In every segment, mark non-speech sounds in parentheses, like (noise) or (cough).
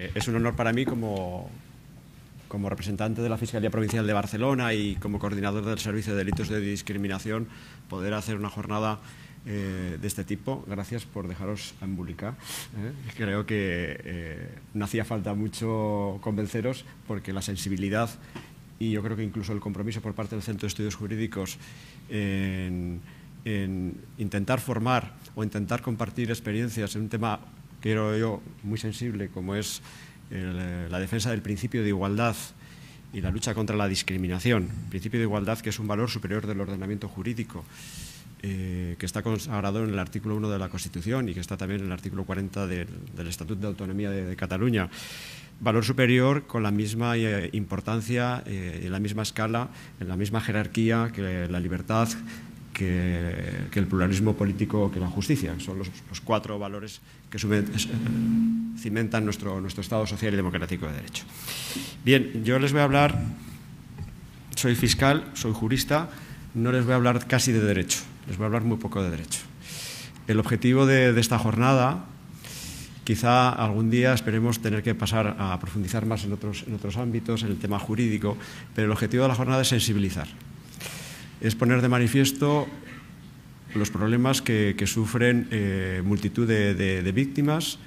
Eh, es un honor para mí como, representante de la Fiscalía Provincial de Barcelona y como coordinador del Servicio de Delitos de Discriminación poder hacer una jornada eh, de este tipo. Gracias por dejaros embolicar. ¿eh? Creo que no hacía falta mucho convenceros porque la sensibilidad y yo creo que incluso el compromiso por parte del Centro de Estudios Jurídicos en en intentar formar o intentar compartir experiencias en un tema creo yo, muy sensible, como es eh, la defensa del principio de igualdad y la lucha contra la discriminación. Principio de igualdad que es un valor superior del ordenamiento jurídico, eh, que está consagrado en el artículo 1 de la Constitución y que está también en el artículo 40 del, Estatuto de Autonomía de, Cataluña. Valor superior con la misma eh, importancia, en la misma escala, en la misma jerarquía que la libertad que, el pluralismo político, que la justicia. Son los, cuatro valores que eh, cimentan nuestro, nuestro Estado social y democrático de derecho. Bien, yo les voy a hablar, soy fiscal, soy jurista, no les voy a hablar casi de derecho, les voy a hablar muy poco de derecho. El objetivo de, de esta jornada, quizá algún día esperemos tener que pasar a profundizar más en otros, en otros ámbitos, en el tema jurídico, pero el objetivo de la jornada es sensibilizar es poner de manifiesto los problemas que, sufren eh, multitud de, víctimas,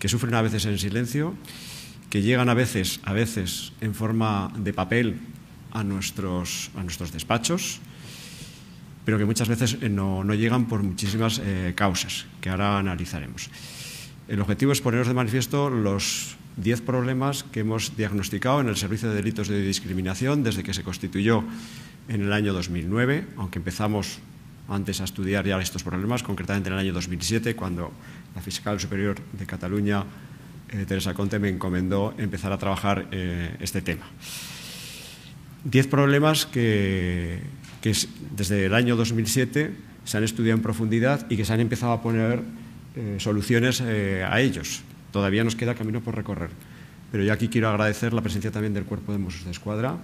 que sufren a veces en silencio, que llegan a veces, a veces en forma de papel a nuestros, a nuestros despachos, pero que muchas veces eh, no, llegan por muchísimas eh, causas que ahora analizaremos. El objetivo es poneros de manifiesto los diez problemas que hemos diagnosticado en el Servicio de Delitos de Discriminación desde que se constituyó en el año 2009, aunque empezamos antes a estudiar ya estos problemas, concretamente en el año 2007, cuando la fiscal superior de Cataluña, eh, Teresa Conte, me encomendó empezar a trabajar eh, este tema. Diez problemas que, desde el año 2007 se han estudiado en profundidad y que se han empezado a poner eh, soluciones a ellos. Todavía nos queda camino por recorrer. Pero yo aquí quiero agradecer la presencia también del Cuerpo de Mossos de Escuadra,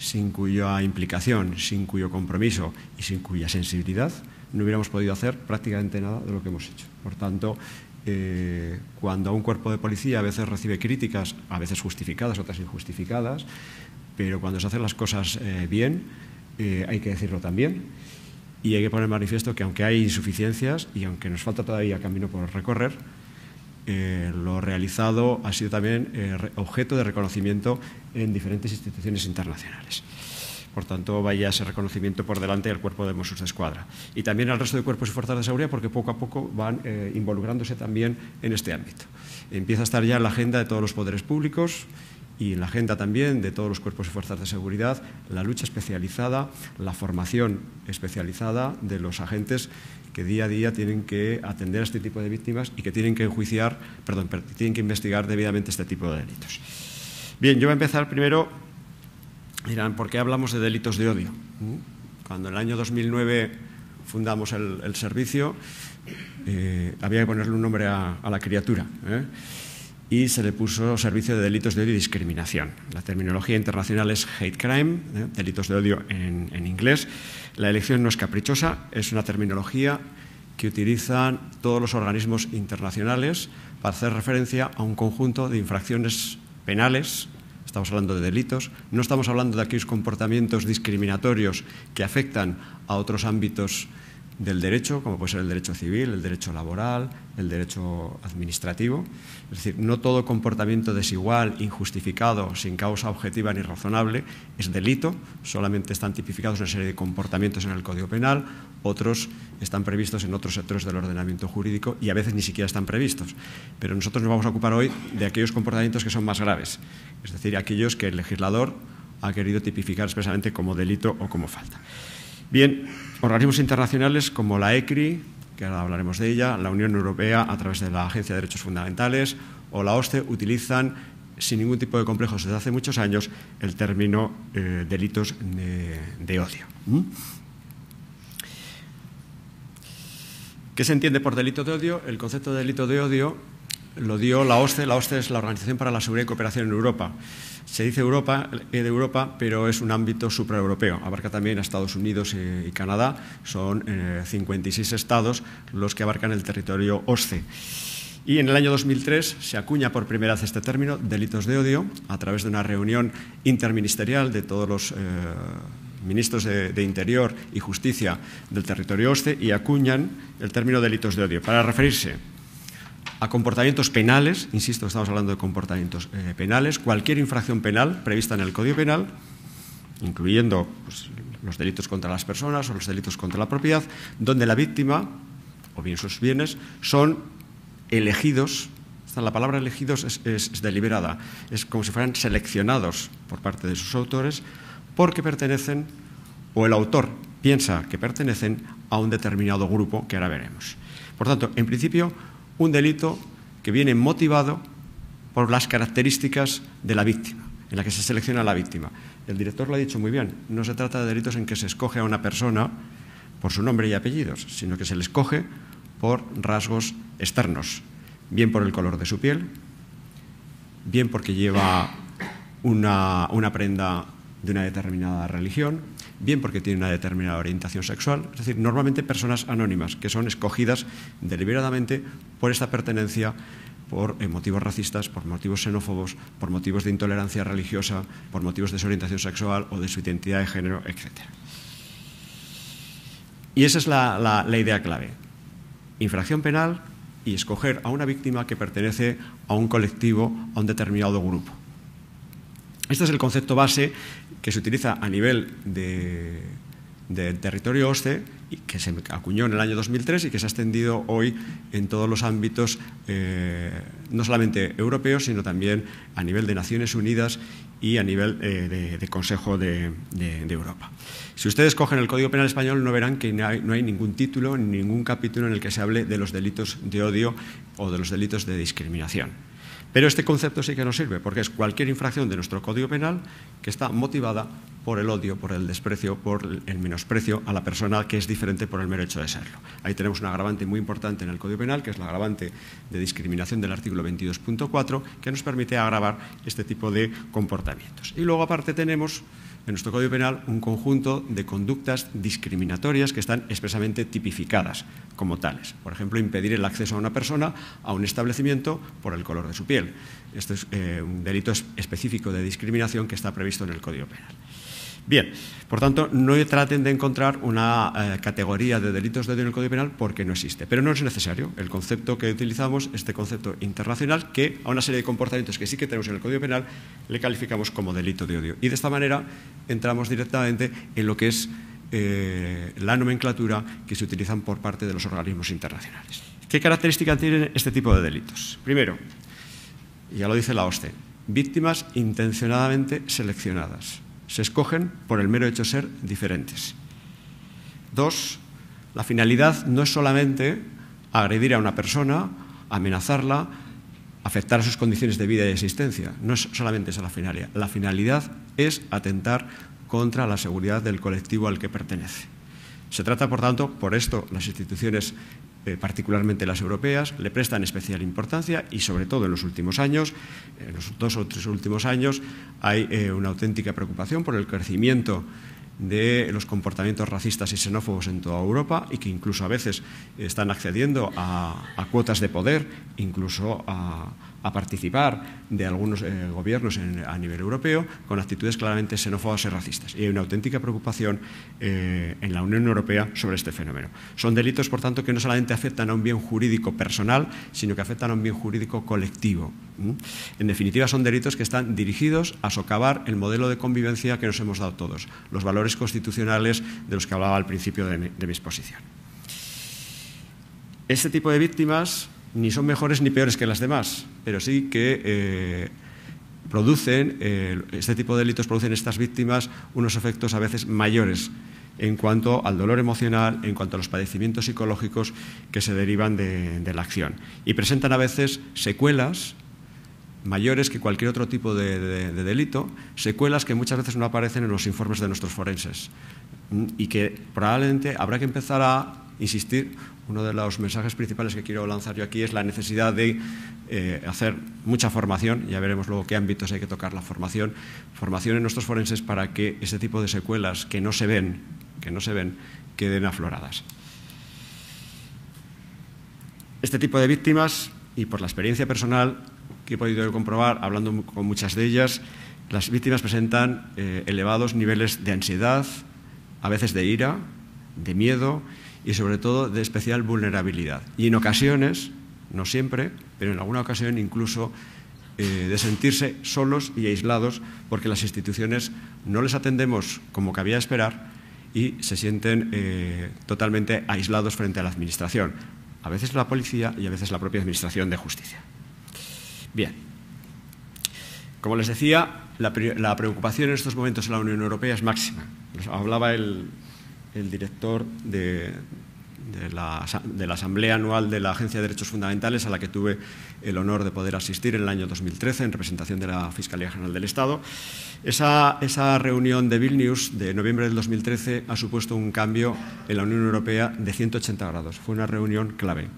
sin cuya implicación, sin cuyo compromiso y sin cuya sensibilidad no hubiéramos podido hacer prácticamente nada de lo que hemos hecho. Por tanto, eh, cuando un cuerpo de policía a veces recibe críticas, a veces justificadas, otras injustificadas, pero cuando se hacen las cosas eh, bien, eh, hay que decirlo también. Y hay que poner manifiesto que aunque hay insuficiencias y aunque nos falta todavía camino por recorrer, eh, lo realizado ha sido también eh, objeto de reconocimiento en diferentes instituciones internacionales. Por tanto, vaya ese reconocimiento por delante del cuerpo de Mossos de Escuadra. Y también al resto de cuerpos y fuerzas de seguridad, porque poco a poco van eh, involucrándose también en este ámbito. Empieza a estar ya en la agenda de todos los poderes públicos y en la agenda también de todos los cuerpos y fuerzas de seguridad la lucha especializada, la formación especializada de los agentes que día a día tienen que atender a este tipo de víctimas y que tienen que enjuiciar, perdón, tienen que investigar debidamente este tipo de delitos. Bien, yo voy a empezar primero, dirán, ¿por qué hablamos de delitos de odio? ¿Mm? Cuando en el año 2009 fundamos el, servicio, eh, había que ponerle un nombre a, la criatura. ¿eh? y se le puso servicio de delitos de odio y discriminación. La terminología internacional es hate crime, ¿eh? delitos de odio en, en, inglés. La elección no es caprichosa, es una terminología que utilizan todos los organismos internacionales para hacer referencia a un conjunto de infracciones penales. Estamos hablando de delitos, no estamos hablando de aquellos comportamientos discriminatorios que afectan a otros ámbitos del derecho, como puede ser el derecho civil, el derecho laboral, el derecho administrativo. Es decir, no todo comportamiento desigual, injustificado, sin causa objetiva ni razonable es delito, solamente están tipificados una serie de comportamientos en el Código Penal, otros están previstos en otros sectores del ordenamiento jurídico y a veces ni siquiera están previstos. Pero nosotros nos vamos a ocupar hoy de aquellos comportamientos que son más graves, es decir, aquellos que el legislador ha querido tipificar expresamente como delito o como falta. Bien, Organismos internacionales como la ECRI, que ahora hablaremos de ella, la Unión Europea a través de la Agencia de Derechos Fundamentales o la OSCE utilizan sin ningún tipo de complejos desde hace muchos años el término eh, delitos de, odio. ¿Mm? ¿Qué se entiende por delito de odio? El concepto de delito de odio lo dio la OSCE. La OSCE es la Organización para la Seguridad y Cooperación en Europa. Se dice Europa, eh, de Europa, pero es un ámbito supraeuropeo. Abarca también a Estados Unidos y Canadá. Son 56 eh, estados los que abarcan el territorio OSCE. Y en el año 2003 se acuña por primera vez este término, delitos de odio, a través de una reunión interministerial de todos los eh, ministros de, de, Interior y Justicia del territorio OSCE y acuñan el término delitos de odio para referirse a comportamientos penales, insisto, estamos hablando de comportamientos eh, penales, cualquier infracción penal prevista en el Código Penal, incluyendo pues, los delitos contra las personas o los delitos contra la propiedad, donde la víctima o bien sus bienes son elegidos la palabra elegidos es, deliberada, es como si fueran seleccionados por parte de sus autores porque pertenecen, o el autor piensa que pertenecen a un determinado grupo que ahora veremos. Por tanto, en principio, un delito que viene motivado por las características de la víctima, en la que se selecciona la víctima. El director lo ha dicho muy bien, no se trata de delitos en que se escoge a una persona por su nombre y apellidos, sino que se le escoge por rasgos externos, bien por el color de su piel, bien porque lleva una, una prenda de una determinada religión, bien porque tiene una determinada orientación sexual, es decir, normalmente personas anónimas que son escogidas deliberadamente por esta pertenencia por eh, motivos racistas, por motivos xenófobos, por motivos de intolerancia religiosa, por motivos de su orientación sexual o de su identidad de género, etc. Y esa es la idea clave. Infracción penal y escoger a una víctima que pertenece a un colectivo, a un determinado grupo. Este es el concepto base que se utiliza a nivel de, territorio OSCE y que se acuñó en el año 2003 y que se ha extendido hoy en todos los ámbitos, eh, no solamente europeos, sino también a nivel de Naciones Unidas y a nivel eh, de, Consejo de, Europa. Si ustedes cogen el Código Penal Español no verán que no hay, no hay, ningún título, ningún capítulo en el que se hable de los delitos de odio o de los delitos de discriminación. Pero este concepto sí que nos sirve, porque es cualquier infracción de nuestro Código Penal que está motivada por el odio, por el desprecio, por el menosprecio a la persona que es diferente por el mero hecho de serlo. Ahí tenemos un agravante muy importante en el Código Penal, que es el agravante de discriminación del artículo 22.4, que nos permite agravar este tipo de comportamientos. Y luego aparte tenemos en nuestro Código Penal un conjunto de conductas discriminatorias que están expresamente tipificadas como tales. Por ejemplo, impedir el acceso a una persona a un establecimiento por el color de su piel. Este es eh, un delito específico de discriminación que está previsto en el Código Penal. Bien, por tanto, no traten de encontrar una eh, categoría de delitos de odio en el Código Penal porque no existe. Pero no es necesario. El concepto que utilizamos, este concepto internacional, que a una serie de comportamientos que sí que tenemos en el Código Penal, le calificamos como delito de odio. Y de esta manera entramos directamente en lo que es eh, la nomenclatura que se utilizan por parte de los organismos internacionales. ¿Qué características tienen este tipo de delitos? Primero, ya lo dice la OSCE, víctimas intencionadamente seleccionadas se escogen por el mero hecho de ser diferentes. Dos, la finalidad no es solamente agredir a una persona, amenazarla, afectar a sus condiciones de vida y existencia. No es solamente esa la finalidad. La finalidad es atentar contra la seguridad del colectivo al que pertenece. Se trata, por tanto, por esto las instituciones eh, particularmente las europeas, le prestan especial importancia y sobre todo en los últimos años, en los dos o tres últimos años, hay eh, una auténtica preocupación por el crecimiento de los comportamientos racistas y xenófobos en toda Europa y que incluso a veces están accediendo a cuotas de poder, incluso a, a participar de algunos eh, gobiernos a nivel europeo con actitudes claramente xenófobas y racistas. Y hay una auténtica preocupación eh, en la Unión Europea sobre este fenómeno. Son delitos, por tanto, que no solamente afectan a un bien jurídico personal, sino que afectan a un bien jurídico colectivo. En definitiva, son delitos que están dirigidos a socavar el modelo de convivencia que nos hemos dado todos, los valores constitucionales de los que hablaba al principio de mi exposición. Este tipo de víctimas ni son mejores ni peores que las demás, pero sí que eh, producen, eh, este tipo de delitos producen estas víctimas unos efectos a veces mayores en cuanto al dolor emocional, en cuanto a los padecimientos psicológicos que se derivan de, la acción. Y presentan a veces secuelas mayores que cualquier otro tipo de delito, secuelas que muchas veces no aparecen en los informes de nuestros forenses mm, y que probablemente habrá que empezar a insistir uno de los mensajes principales que quiero lanzar yo aquí es la necesidad de eh, hacer mucha formación, ya veremos luego qué ámbitos hay que tocar la formación, formación en nuestros forenses para que este tipo de secuelas que no se ven, que no se ven, queden afloradas. Este tipo de víctimas, y por la experiencia personal que he podido comprobar hablando con muchas de ellas, las víctimas presentan eh, elevados niveles de ansiedad, a veces de ira, de miedo y sobre todo de especial vulnerabilidad. Y en ocasiones, no siempre, pero en alguna ocasión incluso eh, de sentirse solos y aislados porque las instituciones no les atendemos como cabía esperar y se sienten eh, totalmente aislados frente a la Administración, a veces la policía y a veces la propia Administración de Justicia. Bien, como les decía, la, preocupación en estos momentos en la Unión Europea es máxima. hablaba el el director de, la, Asamblea Anual de la Agencia de Derechos Fundamentales, a la que tuve el honor de poder asistir en el año 2013 en representación de la Fiscalía General del Estado. Esa, reunión de Vilnius de noviembre del 2013 ha supuesto un cambio en la Unión Europea de 180 grados. Fue una reunión clave.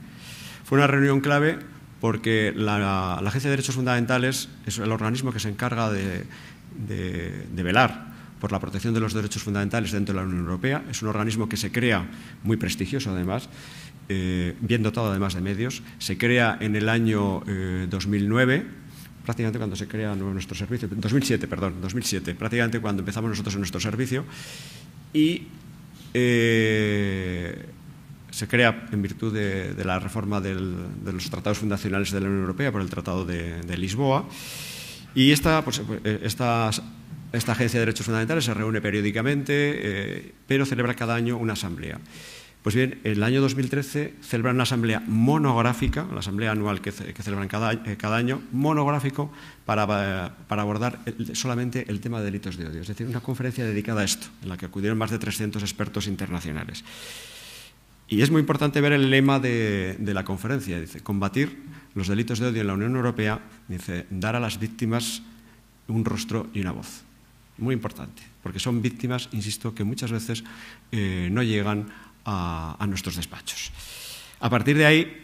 Fue una reunión clave porque la, Agencia de Derechos Fundamentales es el organismo que se encarga de velar por la protección de los derechos fundamentales dentro de la Unión Europea. Es un organismo que se crea, muy prestigioso además, eh, bien dotado además de medios. Se crea en el año 2009, eh, prácticamente cuando se crea nuestro servicio, 2007, perdón, 2007, prácticamente cuando empezamos nosotros en nuestro servicio. Y eh, se crea en virtud de, la reforma de los tratados fundacionales de la Unión Europea por el Tratado de, Lisboa. Y esta, pues, esta Agencia de Derechos Fundamentales se reúne periódicamente, eh, pero celebra cada año una asamblea. Pues bien, en el año 2013 celebran una asamblea monográfica, la asamblea anual que, celebran cada, año, monográfico para, eh, abordar solamente el tema de delitos de odio. Es decir, una conferencia dedicada a esto, en la que acudieron más de 300 expertos internacionales. Y es muy importante ver el lema de, de la conferencia. Dice, combatir los delitos de odio en la Unión Europea, dice, dar a las víctimas un rostro y una voz muy importante, porque son víctimas, insisto, que muchas veces eh, no llegan a, nuestros despachos. A partir de ahí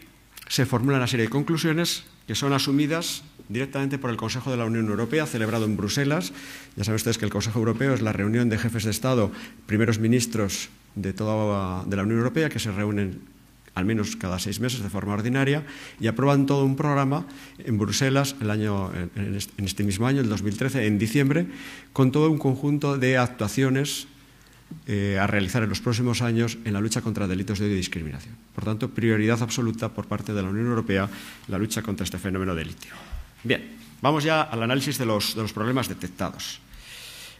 se formulan una serie de conclusiones que son asumidas directamente por el Consejo de la Unión Europea, celebrado en Bruselas. Ya saben ustedes que el Consejo Europeo es la reunión de jefes de Estado, primeros ministros de toda la Unión Europea, que se reúnen al menos cada seis meses de forma ordinaria, y aprueban todo un programa en Bruselas el año, en este mismo año, el 2013, en diciembre, con todo un conjunto de actuaciones eh, a realizar en los próximos años en la lucha contra delitos de odio y discriminación. Por tanto, prioridad absoluta por parte de la Unión Europea la lucha contra este fenómeno litio. Bien, vamos ya al análisis de los, problemas detectados.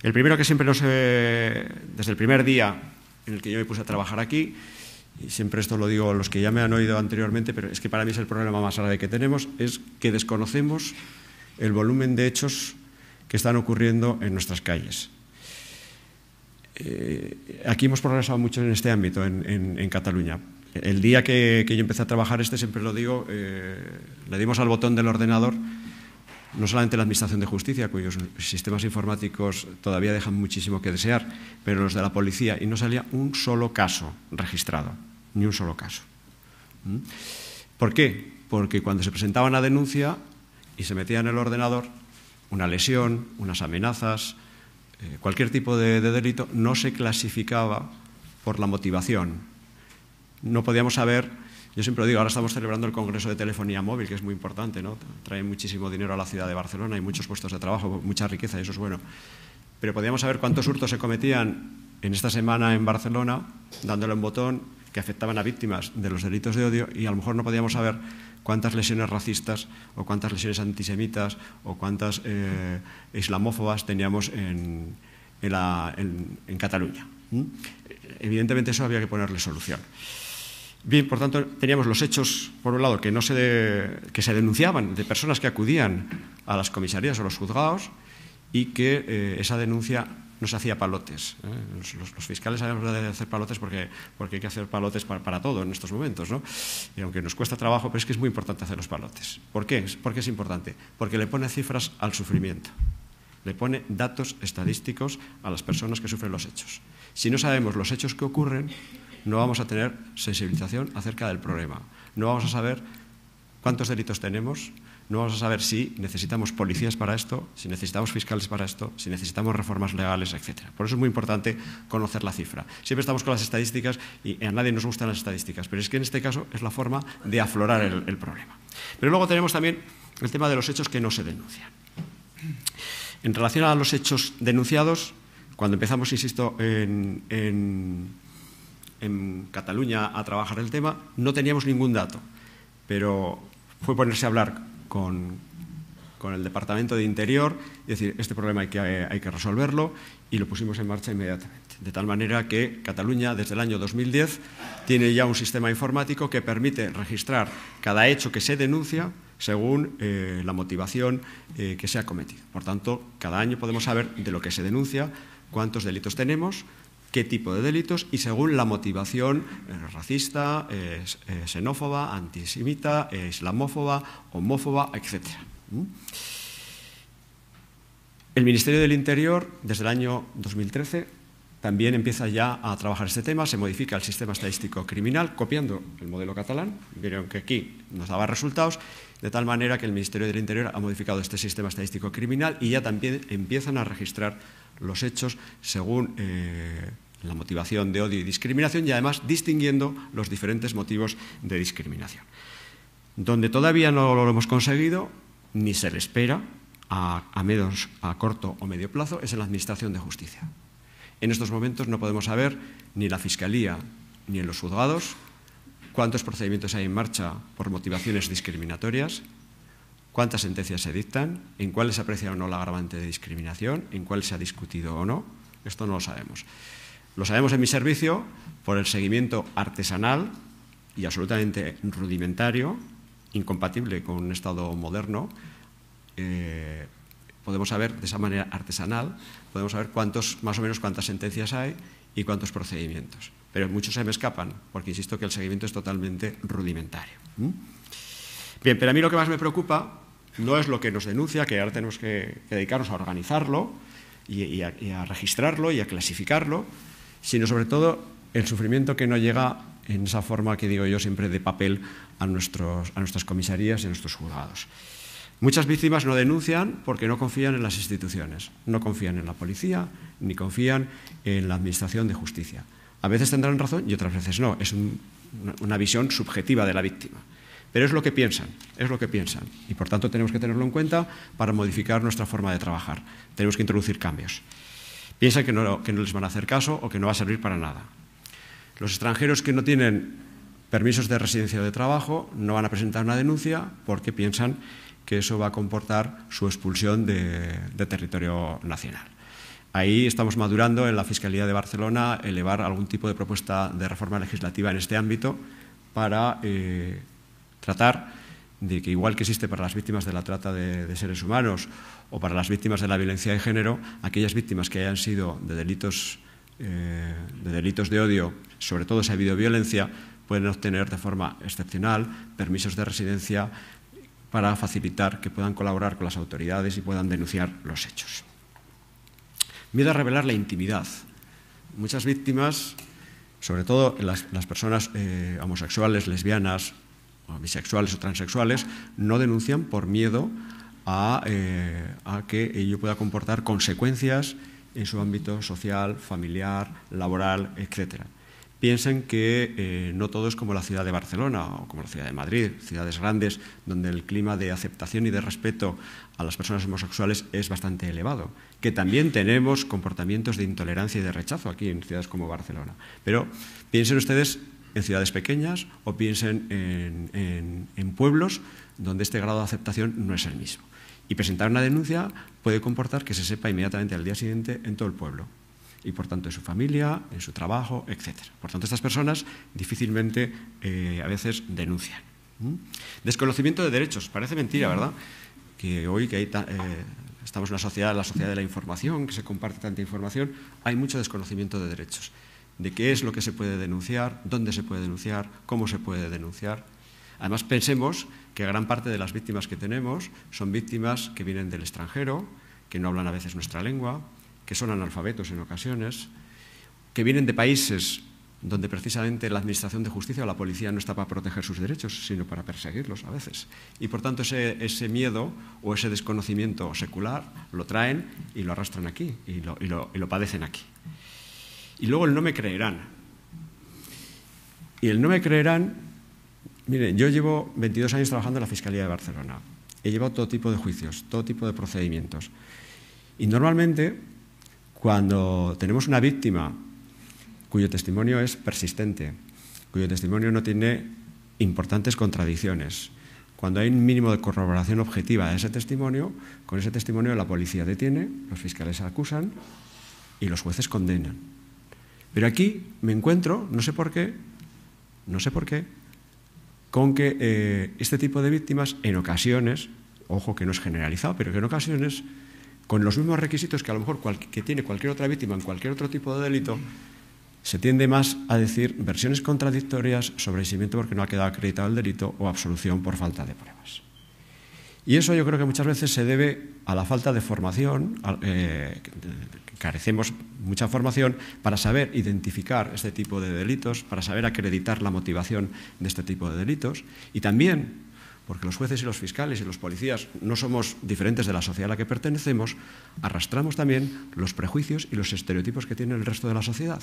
El primero que siempre nos... Eh, desde el primer día en el que yo me puse a trabajar aquí, y siempre esto lo digo a los que ya me han oído anteriormente, pero es que para mí es el problema más grave que tenemos, es que desconocemos el volumen de hechos que están ocurriendo en nuestras calles. Eh, aquí hemos progresado mucho en este ámbito, en, Cataluña. El día que, yo empecé a trabajar este, siempre lo digo, eh, le dimos al botón del ordenador no solamente la Administración de Justicia, cuyos sistemas informáticos todavía dejan muchísimo que desear, pero los de la policía, y no salía un solo caso registrado ni un solo caso. ¿Mm? ¿Por qué? Porque cuando se presentaba una denuncia y se metía en el ordenador, una lesión, unas amenazas, eh, cualquier tipo de, delito, no se clasificaba por la motivación. No podíamos saber yo siempre lo digo, ahora estamos celebrando el Congreso de Telefonía Móvil, que es muy importante, ¿no? Trae muchísimo dinero a la ciudad de Barcelona y muchos puestos de trabajo, mucha riqueza, y eso es bueno. Pero podíamos saber cuántos hurtos se cometían en esta semana en Barcelona, dándole un botón afectaban a víctimas de los delitos de odio y a lo mejor no podíamos saber cuántas lesiones racistas o cuántas lesiones antisemitas o cuántas eh, islamófobas teníamos en, en, Cataluña. Evidentemente eso había que ponerle solución. Bien, por tanto, teníamos los hechos, por un lado, que, no se que se denunciaban de personas que acudían a las comisarías o los juzgados y que eh, esa denuncia no se hacía palotes. ¿eh? Los, fiscales sabemos de hacer palotes porque, porque hay que hacer palotes para, todo en estos momentos. ¿no? Y aunque nos cuesta trabajo, pero es que es muy importante hacer los palotes. ¿Por qué? ¿Por qué es importante? Porque le pone cifras al sufrimiento. Le pone datos estadísticos a las personas que sufren los hechos. Si no sabemos los hechos que ocurren, no vamos a tener sensibilización acerca del problema. No vamos a saber cuántos delitos tenemos, no vamos a saber si necesitamos policías para esto, si necesitamos fiscales para esto, si necesitamos reformas legales, etc. Por eso es muy importante conocer la cifra. Siempre estamos con las estadísticas y a nadie nos gustan las estadísticas, pero es que en este caso es la forma de aflorar el, problema. Pero luego tenemos también el tema de los hechos que no se denuncian. En relación a los hechos denunciados, cuando empezamos, insisto, en Cataluña a trabajar el tema, no teníamos ningún dato, pero fue ponerse a hablar con, con el Departamento de Interior y decir, este problema hay que, hay que resolverlo y lo pusimos en marcha inmediatamente. De tal manera que Cataluña, desde el año 2010, tiene ya un sistema informático que permite registrar cada hecho que se denuncia según eh, la motivación eh, que se ha cometido. Por tanto, cada año podemos saber de lo que se denuncia, cuántos delitos tenemos, qué tipo de delitos y según la motivación eh, racista, eh, eh, xenófoba, antisemita, islamófoba, homófoba, etc. El Ministerio del Interior, desde el año 2013, también empieza ya a trabajar este tema, se modifica el sistema estadístico criminal copiando el modelo catalán, vieron que aquí nos daba resultados, de tal manera que el Ministerio del Interior ha modificado este sistema estadístico criminal y ya también empiezan a registrar los hechos según eh, la motivación de odio y discriminación y además distinguiendo los diferentes motivos de discriminación. Donde todavía no lo hemos conseguido, ni se le espera a, a, a corto o medio plazo, es en la Administración de Justicia. En estos momentos no podemos saber ni la Fiscalía ni en los juzgados cuántos procedimientos hay en marcha por motivaciones discriminatorias, cuántas sentencias se dictan, en cuáles se aprecia o no la agravante de discriminación, en cuáles se ha discutido o no. Esto no lo sabemos. Lo sabemos en mi servicio por el seguimiento artesanal y absolutamente rudimentario, incompatible con un Estado moderno. Eh, podemos saber de esa manera artesanal, podemos saber cuántos, más o menos cuántas sentencias hay y cuántos procedimientos. Pero muchos se me escapan, porque insisto que el seguimiento es totalmente rudimentario. ¿Mm? Bien, pero a mí lo que más me preocupa no es lo que nos denuncia, que ahora tenemos que, dedicarnos a organizarlo y, a, registrarlo y a clasificarlo, sino sobre todo el sufrimiento que no llega en esa forma que digo yo siempre de papel a, nuestros, a nuestras comisarías y a nuestros juzgados. Muchas víctimas no denuncian porque no confían en las instituciones, no confían en la policía, ni confían en la Administración de Justicia. A veces tendrán razón y otras veces no. Es una visión subjetiva de la víctima. Pero es lo que piensan, es lo que piensan. Y por tanto tenemos que tenerlo en cuenta para modificar nuestra forma de trabajar. Tenemos que introducir cambios. Piensan que no, les van a hacer caso o que no va a servir para nada. Los extranjeros que no tienen permisos de residencia o de trabajo no van a presentar una denuncia porque piensan que eso va a comportar su expulsión de, territorio nacional. Ahí estamos madurando en la Fiscalía de Barcelona elevar algún tipo de propuesta de reforma legislativa en este ámbito para eh, tratar de que igual que existe para las víctimas de la trata de, seres humanos o para las víctimas de la violencia de género, aquellas víctimas que hayan sido de delitos, eh, de, delitos de odio, sobre todo si ha habido violencia, pueden obtener de forma excepcional permisos de residencia para facilitar que puedan colaborar con las autoridades y puedan denunciar los hechos. Miedo a revelar la intimidad. Muchas víctimas, sobre todo las, personas eh, homosexuales, lesbianas, bisexuales o transexuales, no denuncian por miedo eh, a, que ello pueda comportar consecuencias en su ámbito social, familiar, laboral, etc. Piensen que eh, no todo es como la ciudad de Barcelona o como la ciudad de Madrid, ciudades grandes donde el clima de aceptación y de respeto a las personas homosexuales es bastante elevado, que también tenemos comportamientos de intolerancia y de rechazo aquí en ciudades como Barcelona. Pero piensen ustedes en ciudades pequeñas o piensen en, pueblos donde este grado de aceptación no es el mismo. Y presentar una denuncia puede comportar que se sepa inmediatamente al día siguiente en todo el pueblo y por tanto en su familia, en su trabajo, etc. Por tanto, estas personas difícilmente eh, a veces denuncian. ¿Mm? Desconocimiento de derechos. Parece mentira, ¿verdad? Que hoy que eh, estamos en sociedad, la sociedad de la información, que se comparte tanta información, hay mucho desconocimiento de derechos de qué es lo que se puede denunciar, dónde se puede denunciar, cómo se puede denunciar. Además, pensemos que gran parte de las víctimas que tenemos son víctimas que vienen del extranjero, que no hablan a veces nuestra lengua, que son analfabetos en ocasiones, que vienen de países donde precisamente la Administración de Justicia o la policía no está para proteger sus derechos, sino para perseguirlos a veces. Y por tanto ese, miedo o ese desconocimiento secular lo traen y lo arrastran aquí y lo padecen aquí. Y luego el no me creerán. Y el no me creerán, miren, yo llevo 22 años trabajando en la Fiscalía de Barcelona. He llevado todo tipo de juicios, todo tipo de procedimientos. Y normalmente, cuando tenemos una víctima cuyo testimonio es persistente, cuyo testimonio no tiene importantes contradicciones, cuando hay un mínimo de corroboración objetiva de ese testimonio, con ese testimonio la policía detiene, los fiscales acusan y los jueces condenan. Pero aquí me encuentro, no sé por qué, no sé por qué, con que eh, este tipo de víctimas en ocasiones, ojo que no es generalizado, pero que en ocasiones, con los mismos requisitos que a lo mejor que tiene cualquier otra víctima en cualquier otro tipo de delito, se tiende más a decir versiones contradictorias sobre seguimiento porque no ha quedado acreditado el delito o absolución por falta de pruebas. Y eso yo creo que muchas veces se debe a la falta de formación, eh, carecemos mucha formación para saber identificar este tipo de delitos, para saber acreditar la motivación de este tipo de delitos y también porque los jueces y los fiscales y los policías no somos diferentes de la sociedad a la que pertenecemos, arrastramos también los prejuicios y los estereotipos que tiene el resto de la sociedad.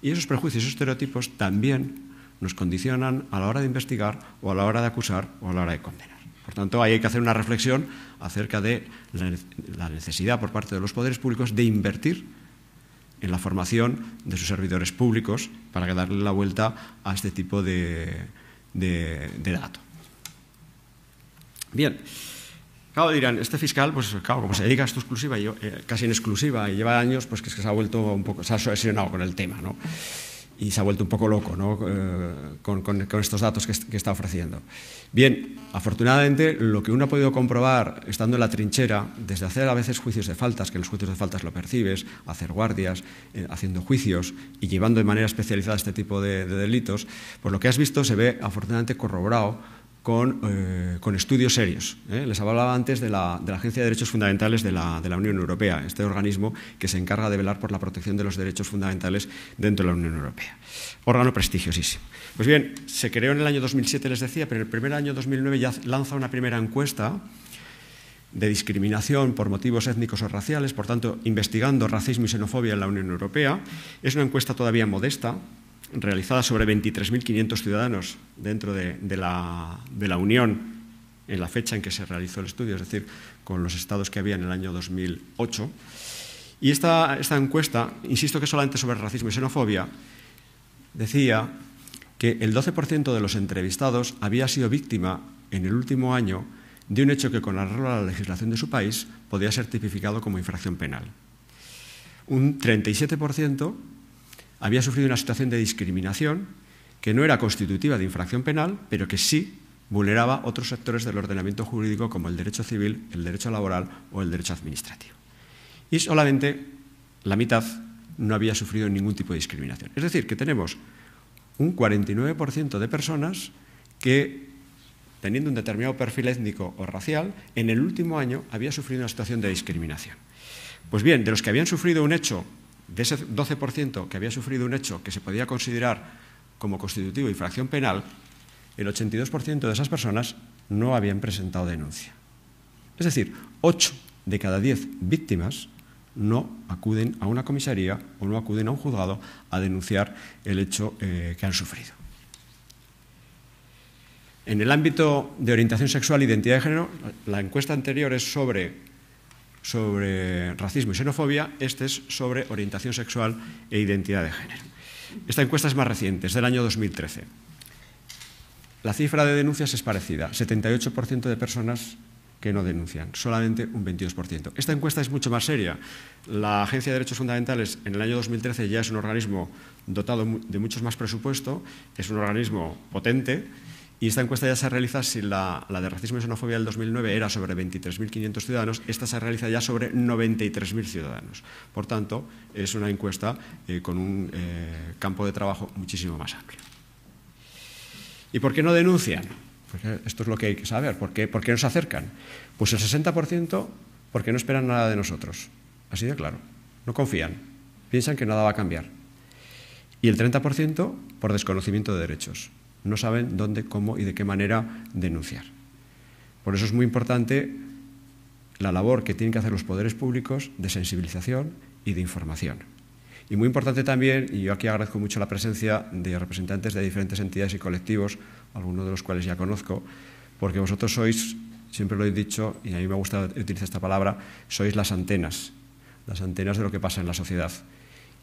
Y esos prejuicios y estereotipos también nos condicionan a la hora de investigar o a la hora de acusar o a la hora de condenar. Por tanto, ahí hay que hacer una reflexión acerca de la necesidad por parte de los poderes públicos de invertir en la formación de sus servidores públicos para darle la vuelta a este tipo de, datos. dato. Bien, claro, dirán, este fiscal, pues claro, como se diga a esto exclusiva, y, eh, casi en exclusiva, y lleva años, pues que, es que se ha vuelto un poco, se ha con el tema, ¿no? y se ha vuelto un poco loco ¿no? Eh, con, estos datos que, está ofreciendo. Bien, afortunadamente lo que uno ha podido comprobar estando en la trinchera, desde hacer a veces juicios de faltas, que los juicios de faltas lo percibes, hacer guardias, eh, haciendo juicios y llevando de manera especializada este tipo de, de delitos, pues lo que has visto se ve afortunadamente corroborado eh, con, estudios serios. ¿eh? Les hablaba antes de la, Agencia de Derechos Fundamentales de la, de la, Unión Europea, este organismo que se encarga de velar por la protección de los derechos fundamentales dentro de la Unión Europea. Órgano prestigiosísimo. Pues bien, se creó en el año 2007, les decía, pero en el primer año 2009 ya lanza una primera encuesta de discriminación por motivos étnicos o raciales, por tanto, investigando racismo y xenofobia en la Unión Europea. Es una encuesta todavía modesta, realizada sobre 23.500 ciudadanos dentro de, la, Unión en la fecha en que se realizó el estudio, es decir, con los estados que había en el año 2008. Y esta, esta encuesta, insisto que solamente sobre racismo y xenofobia, decía que el 12% de los entrevistados había sido víctima en el último año de un hecho que con arreglo a la legislación de su país podía ser tipificado como infracción penal. Un 37% había sufrido una situación de discriminación que no era constitutiva de infracción penal, pero que sí vulneraba otros sectores del ordenamiento jurídico como el derecho civil, el derecho laboral o el derecho administrativo. Y solamente la mitad no había sufrido ningún tipo de discriminación. Es decir, que tenemos un 49% de personas que, teniendo un determinado perfil étnico o racial, en el último año había sufrido una situación de discriminación. Pues bien, de los que habían sufrido un hecho de ese 12% que había sufrido un hecho que se podía considerar como constitutivo de infracción penal, el 82% de esas personas no habían presentado denuncia. Es decir, 8 de cada 10 víctimas no acuden a una comisaría o no acuden a un juzgado a denunciar el hecho eh, que han sufrido. En el ámbito de orientación sexual e identidad de género, la encuesta anterior es sobre sobre racismo y xenofobia, este es sobre orientación sexual e identidad de género. Esta encuesta es más reciente, es del año 2013. La cifra de denuncias es parecida, 78% de personas que no denuncian, solamente un 22%. Esta encuesta es mucho más seria. La Agencia de Derechos Fundamentales en el año 2013 ya es un organismo dotado de muchos más presupuesto, es un organismo potente y esta encuesta ya se realiza, si la, de racismo y xenofobia del 2009 era sobre 23.500 ciudadanos, esta se realiza ya sobre 93.000 ciudadanos. Por tanto, es una encuesta eh, con un eh, campo de trabajo muchísimo más amplio. ¿Y por qué no denuncian? esto es lo que hay que saber. ¿Por qué, ¿Por qué nos acercan? Pues el 60% porque no esperan nada de nosotros. Así de claro. No confían. Piensan que nada va a cambiar. Y el 30% por desconocimiento de derechos no saben dónde, cómo y de qué manera denunciar. Por eso es muy importante la labor que tienen que hacer los poderes públicos de sensibilización y de información. Y muy importante también, y yo aquí agradezco mucho la presencia de representantes de diferentes entidades y colectivos, algunos de los cuales ya conozco, porque vosotros sois, siempre lo he dicho, y a mí me gusta utilizar esta palabra, sois las antenas, las antenas de lo que pasa en la sociedad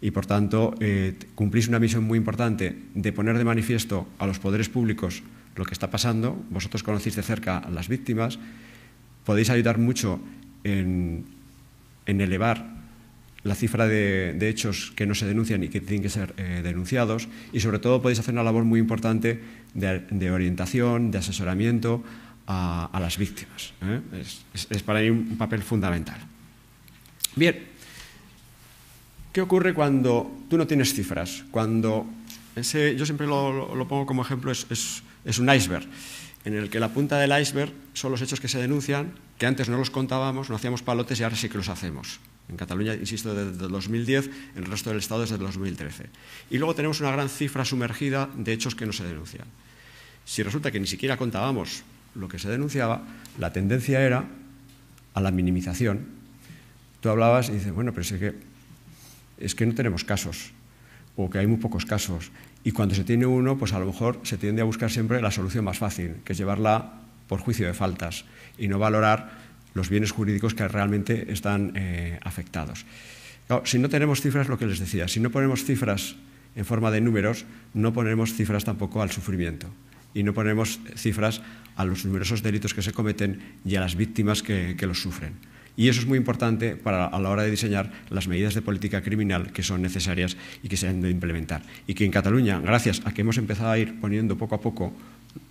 y, por tanto, eh, cumplís una misión muy importante de poner de manifiesto a los poderes públicos lo que está pasando. Vosotros conocéis de cerca a las víctimas. Podéis ayudar mucho en, elevar la cifra de, hechos que no se denuncian y que tienen que ser eh, denunciados y sobre todo podéis hacer una labor muy importante de, orientación, de asesoramiento a, las víctimas. ¿eh? Es, es, para mí un papel fundamental. Bien, ¿Qué ocurre cuando tú no tienes cifras? Cuando yo siempre lo, pongo como ejemplo, es, un iceberg, en el que la punta del iceberg son los hechos que se denuncian, que antes no los contábamos, no hacíamos palotes y ahora sí que los hacemos. En Cataluña, insisto, desde 2010, en el resto del Estado desde 2013. Y luego tenemos una gran cifra sumergida de hechos que no se denuncian. Si resulta que ni siquiera contábamos lo que se denunciaba, la tendencia era a la minimización. Tú hablabas y dices, bueno, pero es que es que no tenemos casos o que hay muy pocos casos. Y cuando se tiene uno, pues a lo mejor se tiende a buscar siempre la solución más fácil, que es llevarla por juicio de faltas y no valorar los bienes jurídicos que realmente están eh, afectados. si no tenemos cifras, lo que les decía, si no ponemos cifras en forma de números, no ponemos cifras tampoco al sufrimiento y no ponemos cifras a los numerosos delitos que se cometen y a las víctimas que los sufren. Y eso es muy importante a la hora de diseñar las medidas de política criminal que son necesarias y que se han de implementar. Y que en Cataluña, gracias a que hemos empezado a ir poniendo poco a poco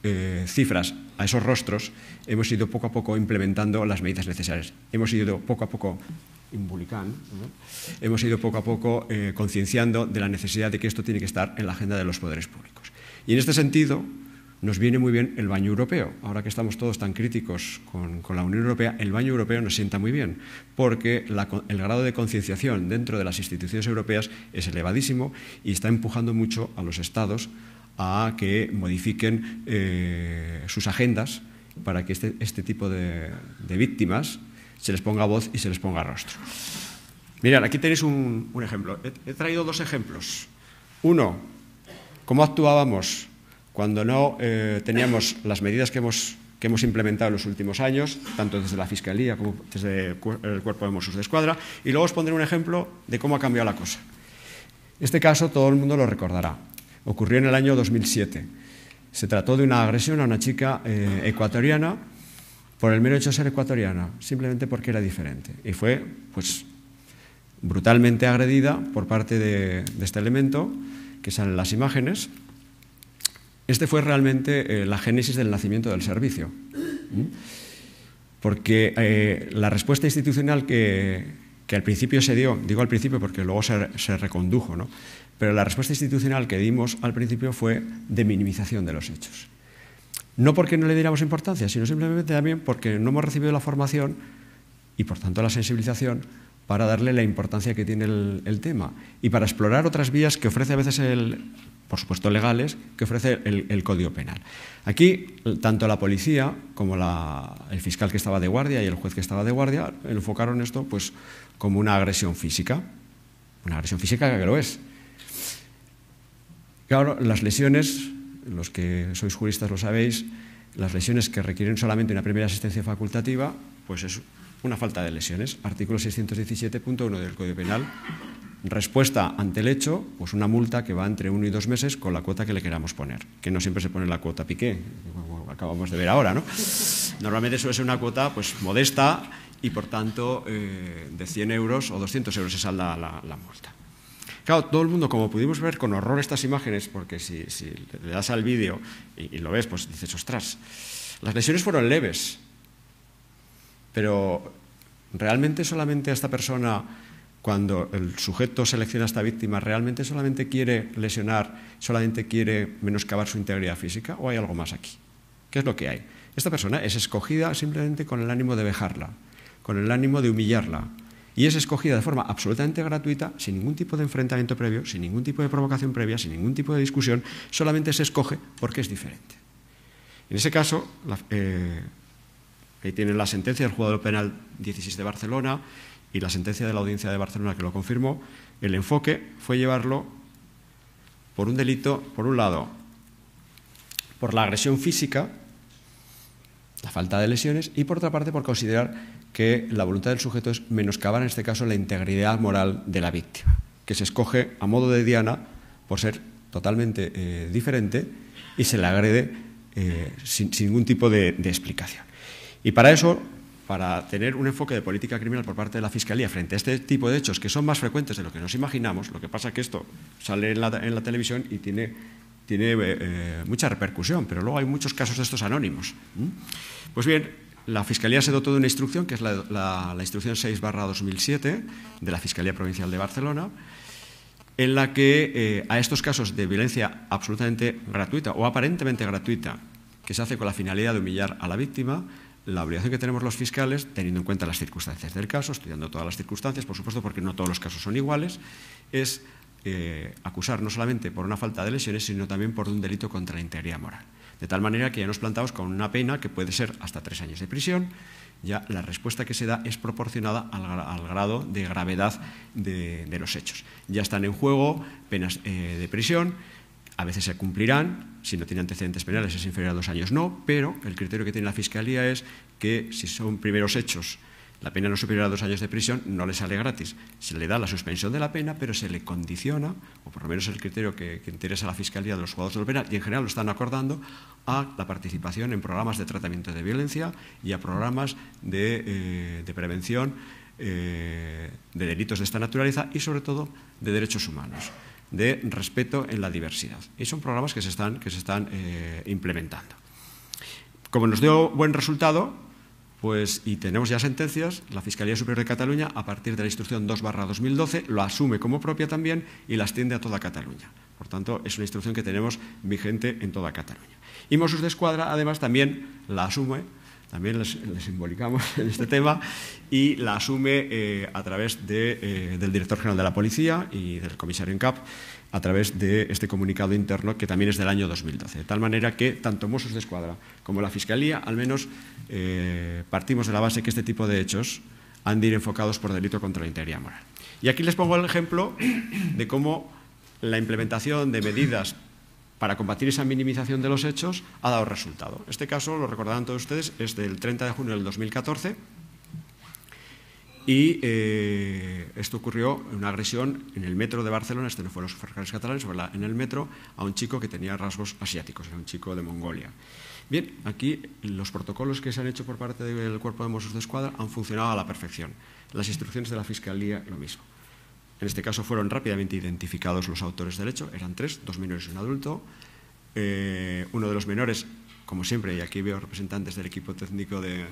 eh, cifras a esos rostros, hemos ido poco a poco implementando las medidas necesarias. Hemos ido poco a poco hemos ido poco a poco eh, concienciando de la necesidad de que esto tiene que estar en la agenda de los poderes públicos. Y en este sentido, nos viene muy bien el baño europeo. Ahora que estamos todos tan críticos con, la Unión Europea, el baño europeo nos sienta muy bien, porque el grado de concienciación dentro de las instituciones europeas es elevadísimo y está empujando mucho a los Estados a que modifiquen eh, sus agendas para que este, este tipo de, víctimas se les ponga voz y se les ponga rostro. Mirad, aquí tenéis un, ejemplo. he traído dos ejemplos. Uno, cómo actuábamos cuando no eh, teníamos las medidas que hemos, que hemos implementado en los últimos años, tanto desde la Fiscalía como desde el Cuerpo de Mossos de Escuadra, y luego os pondré un ejemplo de cómo ha cambiado la cosa. Este caso todo el mundo lo recordará. Ocurrió en el año 2007. Se trató de una agresión a una chica eh, ecuatoriana por el mero hecho de ser ecuatoriana, simplemente porque era diferente. Y fue, pues, brutalmente agredida por parte de, de este elemento, que salen las imágenes. Este fue realmente eh, la génesis del nacimiento del servicio. Porque eh, la respuesta institucional que, al principio se dio, digo al principio porque luego se, recondujo, ¿no? pero la respuesta institucional que dimos al principio fue de minimización de los hechos. No porque no le diéramos importancia, sino simplemente también porque no hemos recibido la formación y por tanto la sensibilización para darle la importancia que tiene el tema y para explorar otras vías que ofrece a veces el, por supuesto legales, que ofrece el, Código Penal. Aquí, tanto la policía como el fiscal que estaba de guardia y el juez que estaba de guardia enfocaron esto pues, como una agresión física, una agresión física que lo es. Claro, las lesiones, los que sois juristas lo sabéis, las lesiones que requieren solamente una primera asistencia facultativa, pues es una falta de lesiones. Artículo 617.1 del Código Penal respuesta ante el hecho, pues una multa que va entre uno y dos meses con la cuota que le queramos poner, que no siempre se pone la cuota piqué, acabamos de ver ahora, ¿no? Normalmente suele ser una cuota pues modesta y por tanto eh, de 100 euros o 200 euros es la, la, multa. Claro, todo el mundo, como pudimos ver con horror estas imágenes, porque si, le das al vídeo y, y lo ves, pues dices, ostras, las lesiones fueron leves, pero realmente solamente a esta persona cuando el sujeto selecciona a esta víctima, ¿realmente solamente quiere lesionar, solamente quiere menoscabar su integridad física o hay algo más aquí? ¿Qué es lo que hay? Esta persona es escogida simplemente con el ánimo de vejarla, con el ánimo de humillarla, y es escogida de forma absolutamente gratuita, sin ningún tipo de enfrentamiento previo, sin ningún tipo de provocación previa, sin ningún tipo de discusión, solamente se escoge porque es diferente. En ese caso, eh, ahí tienen la sentencia del jugador penal 16 de Barcelona, y la sentencia de la Audiencia de Barcelona que lo confirmó, el enfoque fue llevarlo por un delito, por un lado, por la agresión física, la falta de lesiones, y por otra parte por considerar que la voluntad del sujeto es menoscabar en este caso la integridad moral de la víctima, que se escoge a modo de diana por ser totalmente eh, diferente y se le agrede eh, sin, ningún tipo de explicación. Y para eso para tener un enfoque de política criminal por parte de la Fiscalía frente a este tipo de hechos que son más frecuentes de lo que nos imaginamos, lo que pasa es que esto sale en la, televisión y tiene, eh, mucha repercusión, pero luego hay muchos casos de estos anónimos. Pues bien, la Fiscalía se dotó de una instrucción, que es la, la, instrucción 6-2007 de la Fiscalía Provincial de Barcelona, en la que eh, a estos casos de violencia absolutamente gratuita o aparentemente gratuita, que se hace con la finalidad de humillar a la víctima, la obligación que tenemos los fiscales, teniendo en cuenta las circunstancias del caso, estudiando todas las circunstancias, por supuesto, porque no todos los casos son iguales, es eh, acusar no solamente por una falta de lesiones, sino también por un delito contra la integridad moral. De tal manera que ya nos plantamos con una pena que puede ser hasta tres años de prisión, ya la respuesta que se da es proporcionada al, grado de gravedad de, los hechos. Ya están en juego penas eh, de prisión, a veces se cumplirán, si no tiene antecedentes penales es inferior a dos años, no, pero el criterio que tiene la Fiscalía es que si son primeros hechos, la pena no superior a dos años de prisión no le sale gratis. Se le da la suspensión de la pena, pero se le condiciona, o por lo menos el criterio que, interesa a la Fiscalía de los jugadores del penal, y en general lo están acordando, a la participación en programas de tratamiento de violencia y a programas de, eh, prevención eh, de delitos de esta naturaleza y, sobre todo, de derechos humanos de respeto en la diversidad. Y son programas que se están, que se están eh, implementando. Como nos dio buen resultado, pues, y tenemos ya sentencias, la Fiscalía Superior de Cataluña, a partir de la instrucción 2-2012, lo asume como propia también y la extiende a toda Cataluña. Por tanto, es una instrucción que tenemos vigente en toda Cataluña. Y Mossos de Escuadra, además, también la asume también le simbolicamos (laughs) en este tema y la asume eh, a través de, eh, del director general de la policía y del comisario en CAP, a través de este comunicado interno que también es del año 2012. De tal manera que tanto Mossos de Escuadra como la Fiscalía al menos eh, partimos de la base que este tipo de hechos han de ir enfocados por delito contra la integridad moral. Y aquí les pongo el ejemplo de cómo la implementación de medidas para combatir esa minimización de los hechos ha dado resultado. Este caso, lo recordarán todos ustedes, es del 30 de junio del 2014 y eh, esto ocurrió en una agresión en el metro de Barcelona, este no fue los ferrocarriles catalanes, en el metro a un chico que tenía rasgos asiáticos, era un chico de Mongolia. Bien, aquí los protocolos que se han hecho por parte del Cuerpo de Mossos de Escuadra han funcionado a la perfección. Las instrucciones de la Fiscalía, lo mismo. En este caso fueron rápidamente identificados los autores del hecho, eran tres, dos menores y un adulto. Eh, uno de los menores, como siempre, y aquí veo representantes del equipo técnico de,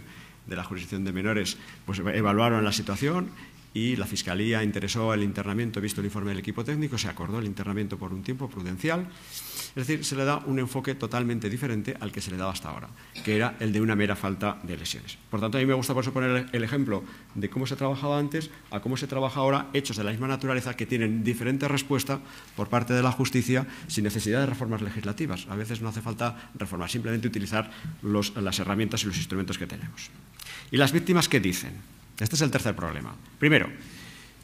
de la jurisdicción de menores, pues evaluaron la situación y la Fiscalía interesó el internamiento, visto el informe del equipo técnico, se acordó el internamiento por un tiempo prudencial. Es decir, se le da un enfoque totalmente diferente al que se le daba hasta ahora, que era el de una mera falta de lesiones. Por tanto, a mí me gusta por eso poner el ejemplo de cómo se trabajaba antes a cómo se trabaja ahora, hechos de la misma naturaleza que tienen diferente respuesta por parte de la justicia sin necesidad de reformas legislativas. A veces no hace falta reformar, simplemente utilizar las herramientas y los instrumentos que tenemos. ¿Y las víctimas qué dicen? Este es el tercer problema. Primero,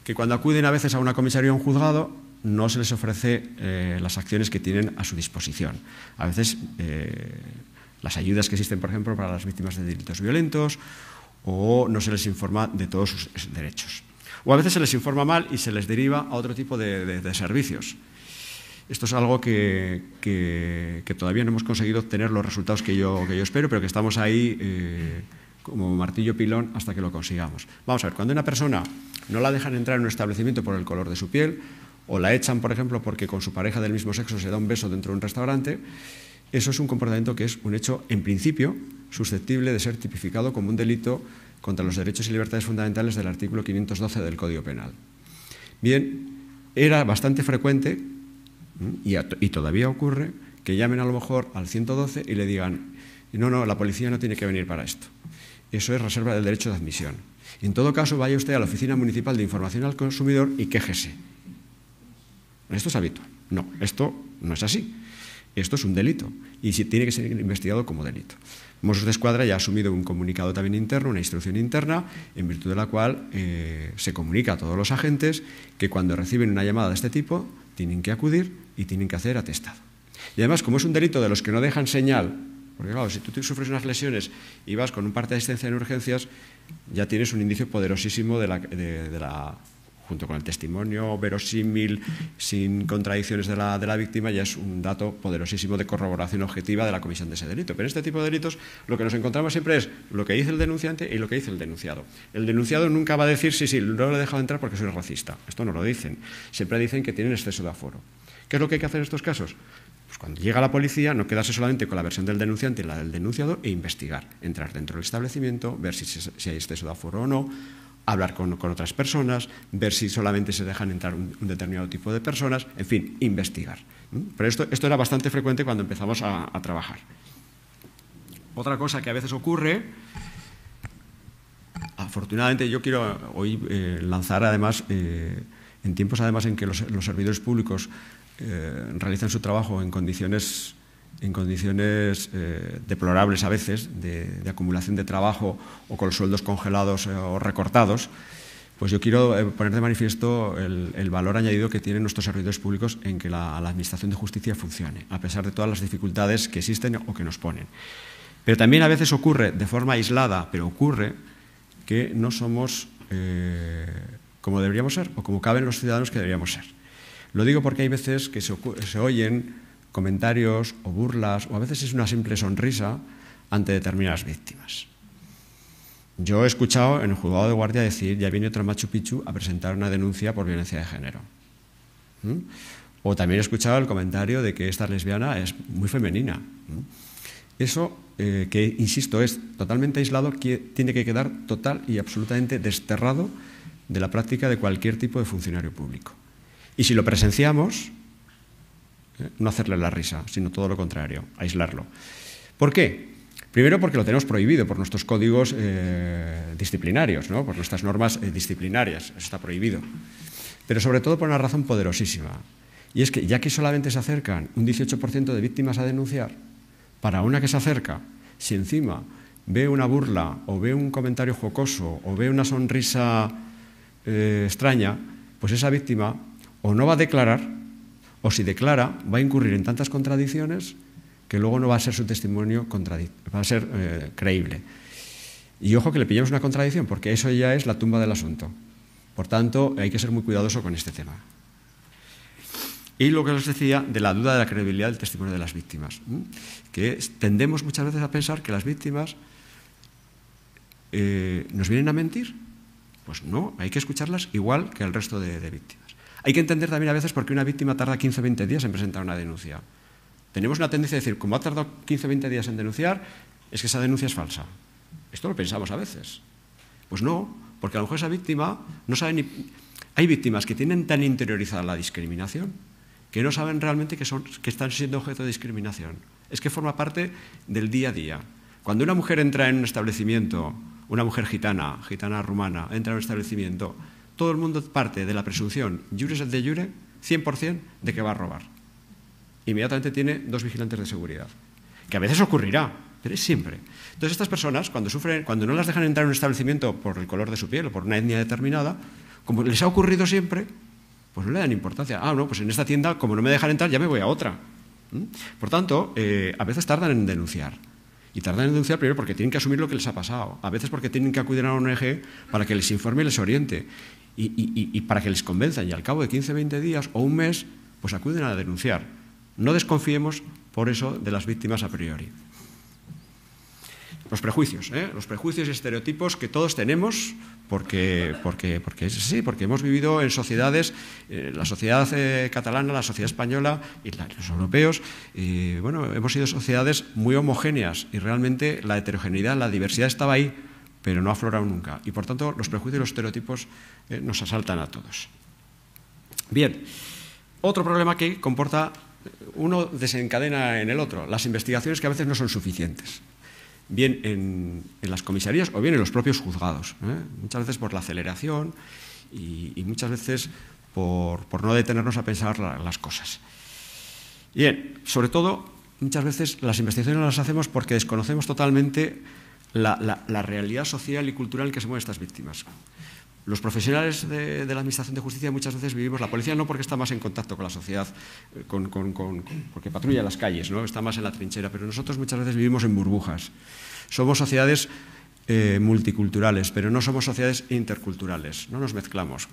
que cuando acuden a veces a una comisaría o a un juzgado, no se les ofrece eh, las acciones que tienen a su disposición. A veces eh, las ayudas que existen, por ejemplo, para las víctimas de delitos violentos o no se les informa de todos sus derechos. O a veces se les informa mal y se les deriva a otro tipo de, servicios. Esto es algo que, todavía no hemos conseguido obtener los resultados que yo, espero, pero que estamos ahí eh, como martillo pilón hasta que lo consigamos. Vamos a ver, cuando una persona no la dejan entrar en un establecimiento por el color de su piel, o la echan, por ejemplo, porque con su pareja del mismo sexo se da un beso dentro de un restaurante, eso es un comportamiento que es un hecho, en principio, susceptible de ser tipificado como un delito contra los derechos y libertades fundamentales del artículo 512 del Código Penal. Bien, era bastante frecuente, y, y todavía ocurre, que llamen a lo mejor al 112 y le digan, no, no, la policía no tiene que venir para esto eso es reserva del derecho de admisión. En todo caso, vaya usted a la Oficina Municipal de Información al Consumidor y quéjese. Esto es habitual. No, esto no es así. Esto es un delito y tiene que ser investigado como delito. Mossos de Escuadra ya ha asumido un comunicado también interno, una instrucción interna, en virtud de la cual eh, se comunica a todos los agentes que cuando reciben una llamada de este tipo tienen que acudir y tienen que hacer atestado. Y además, como es un delito de los que no dejan señal porque claro, si tú sufres unas lesiones y vas con un parte de asistencia en urgencias, ya tienes un indicio poderosísimo de la, junto con el testimonio verosímil, sin contradicciones de la, de la, víctima, ya es un dato poderosísimo de corroboración objetiva de la comisión de ese delito. Pero en este tipo de delitos lo que nos encontramos siempre es lo que dice el denunciante y lo que dice el denunciado. El denunciado nunca va a decir, sí, sí, no lo he dejado entrar porque soy racista. Esto no lo dicen. Siempre dicen que tienen exceso de aforo. ¿Qué es lo que hay que hacer en estos casos? Pues cuando llega la policía, no quedarse solamente con la versión del denunciante y la del denunciado e investigar, entrar dentro del establecimiento, ver si, hay exceso de aforo o no, hablar con, otras personas, ver si solamente se dejan entrar un, determinado tipo de personas, en fin, investigar. Pero esto, era bastante frecuente cuando empezamos a, trabajar. Otra cosa que a veces ocurre, afortunadamente yo quiero eh, hoy eh, lanzar además, eh, en tiempos además en que los servidores públicos eh, realizan su trabajo en condiciones, en condiciones eh, deplorables a veces, de, acumulación de trabajo o con sueldos congelados eh, o recortados, pues yo quiero poner de manifiesto el, valor añadido que tienen nuestros servidores públicos en que la, Administración de Justicia funcione, a pesar de todas las dificultades que existen o que nos ponen. Pero también a veces ocurre, de forma aislada, pero ocurre, que no somos como deberíamos ser o como caben los ciudadanos que deberíamos ser. Lo digo porque hay veces que se, oyen comentarios o burlas, o a veces es una simple sonrisa ante determinadas víctimas. Yo he escuchado en el juzgado de guardia decir, ya viene otro Machu Picchu a presentar una denuncia por violencia de género. ¿Mm? O también he escuchado el comentario de que esta lesbiana es muy femenina. ¿Mm? Eso, eh, que insisto, es totalmente aislado, tiene que quedar total y absolutamente desterrado de la práctica de cualquier tipo de funcionario público. Y si lo presenciamos, eh, no hacerle la risa, sino todo lo contrario, aislarlo. ¿Por qué? Primero porque lo tenemos prohibido por nuestros códigos eh, disciplinarios, por nuestras normas eh, disciplinarias, eso está prohibido. Pero sobre todo por una razón poderosísima. Y es que ya que solamente se acercan un 18% de víctimas a denunciar, para una que se acerca, si encima ve una burla o ve un comentario jocoso o ve una sonrisa extraña, pues esa víctima o no va a declarar, o si declara, va a incurrir en tantas contradicciones que luego no va a ser su testimonio va a ser eh, creíble. Y ojo que le pillamos una contradicción, porque eso ya es la tumba del asunto. Por tanto, hay que ser muy cuidadoso con este tema. Y lo que les decía de la duda de la credibilidad del testimonio de las víctimas, que tendemos muchas veces a pensar que las víctimas eh, nos vienen a mentir. Pues no, hay que escucharlas igual que el resto de víctimas. Hay que entender también a veces por qué una víctima tarda 15 o 20 días en presentar una denuncia. Tenemos una tendencia a decir, como ha tardado 15 o 20 días en denunciar, es que esa denuncia es falsa. Esto lo pensamos a veces. Pues no, porque a lo mejor esa víctima no sabe ni... Hay víctimas que tienen tan interiorizada la discriminación que no saben realmente que, que están siendo objeto de discriminación. Es que forma parte del día a día. Cuando una mujer entra en un establecimiento, una mujer gitana, gitana rumana, entra en un establecimiento todo el mundo parte de la presunción, el de jure, 100% de que va a robar. Inmediatamente tiene dos vigilantes de seguridad, que a veces ocurrirá, pero es siempre. Entonces estas personas, cuando, sufren, cuando no las dejan entrar en un establecimiento por el color de su piel o por una etnia determinada, como les ha ocurrido siempre, pues no le dan importancia. Ah, no, pues en esta tienda, como no me dejan entrar, ya me voy a otra. Por tanto, eh, a veces tardan en denunciar. Y tardan en denunciar primero porque tienen que asumir lo que les ha pasado. A veces porque tienen que acudir a una ONG para que les informe y les oriente y, para que les convenzan. Y al cabo de 15, 20 días o un mes, pues acuden a denunciar. No desconfiemos por eso de las víctimas a priori. Los prejuicios, ¿eh? los prejuicios y estereotipos que todos tenemos porque, porque, sí, porque hemos vivido en sociedades, eh, la sociedad eh, catalana, la sociedad española y los europeos, bueno, hemos sido sociedades muy homogéneas y realmente la heterogeneidad, la diversidad estaba ahí pero no ha aflorado nunca. Y por tanto, los prejuicios y los estereotipos eh, nos asaltan a todos. Bien, otro problema que comporta, eh, uno desencadena en el otro, las investigaciones que a veces no son suficientes. Bien en, las comisarías o bien en los propios juzgados. ¿eh? Muchas veces por la aceleración y, muchas veces por, no detenernos a pensar las cosas. Bien, sobre todo, muchas veces las investigaciones no las hacemos porque desconocemos totalmente la, realidad social y cultural que se mueven estas víctimas. Los profesionales de, la Administración de Justicia muchas veces vivimos la policía no porque está más en contacto con la sociedad, eh, porque patrulla las calles, ¿no? está más en la trinchera, pero nosotros muchas veces vivimos en burbujas. Somos sociedades eh, multiculturales, pero no somos sociedades interculturales, no nos mezclamos.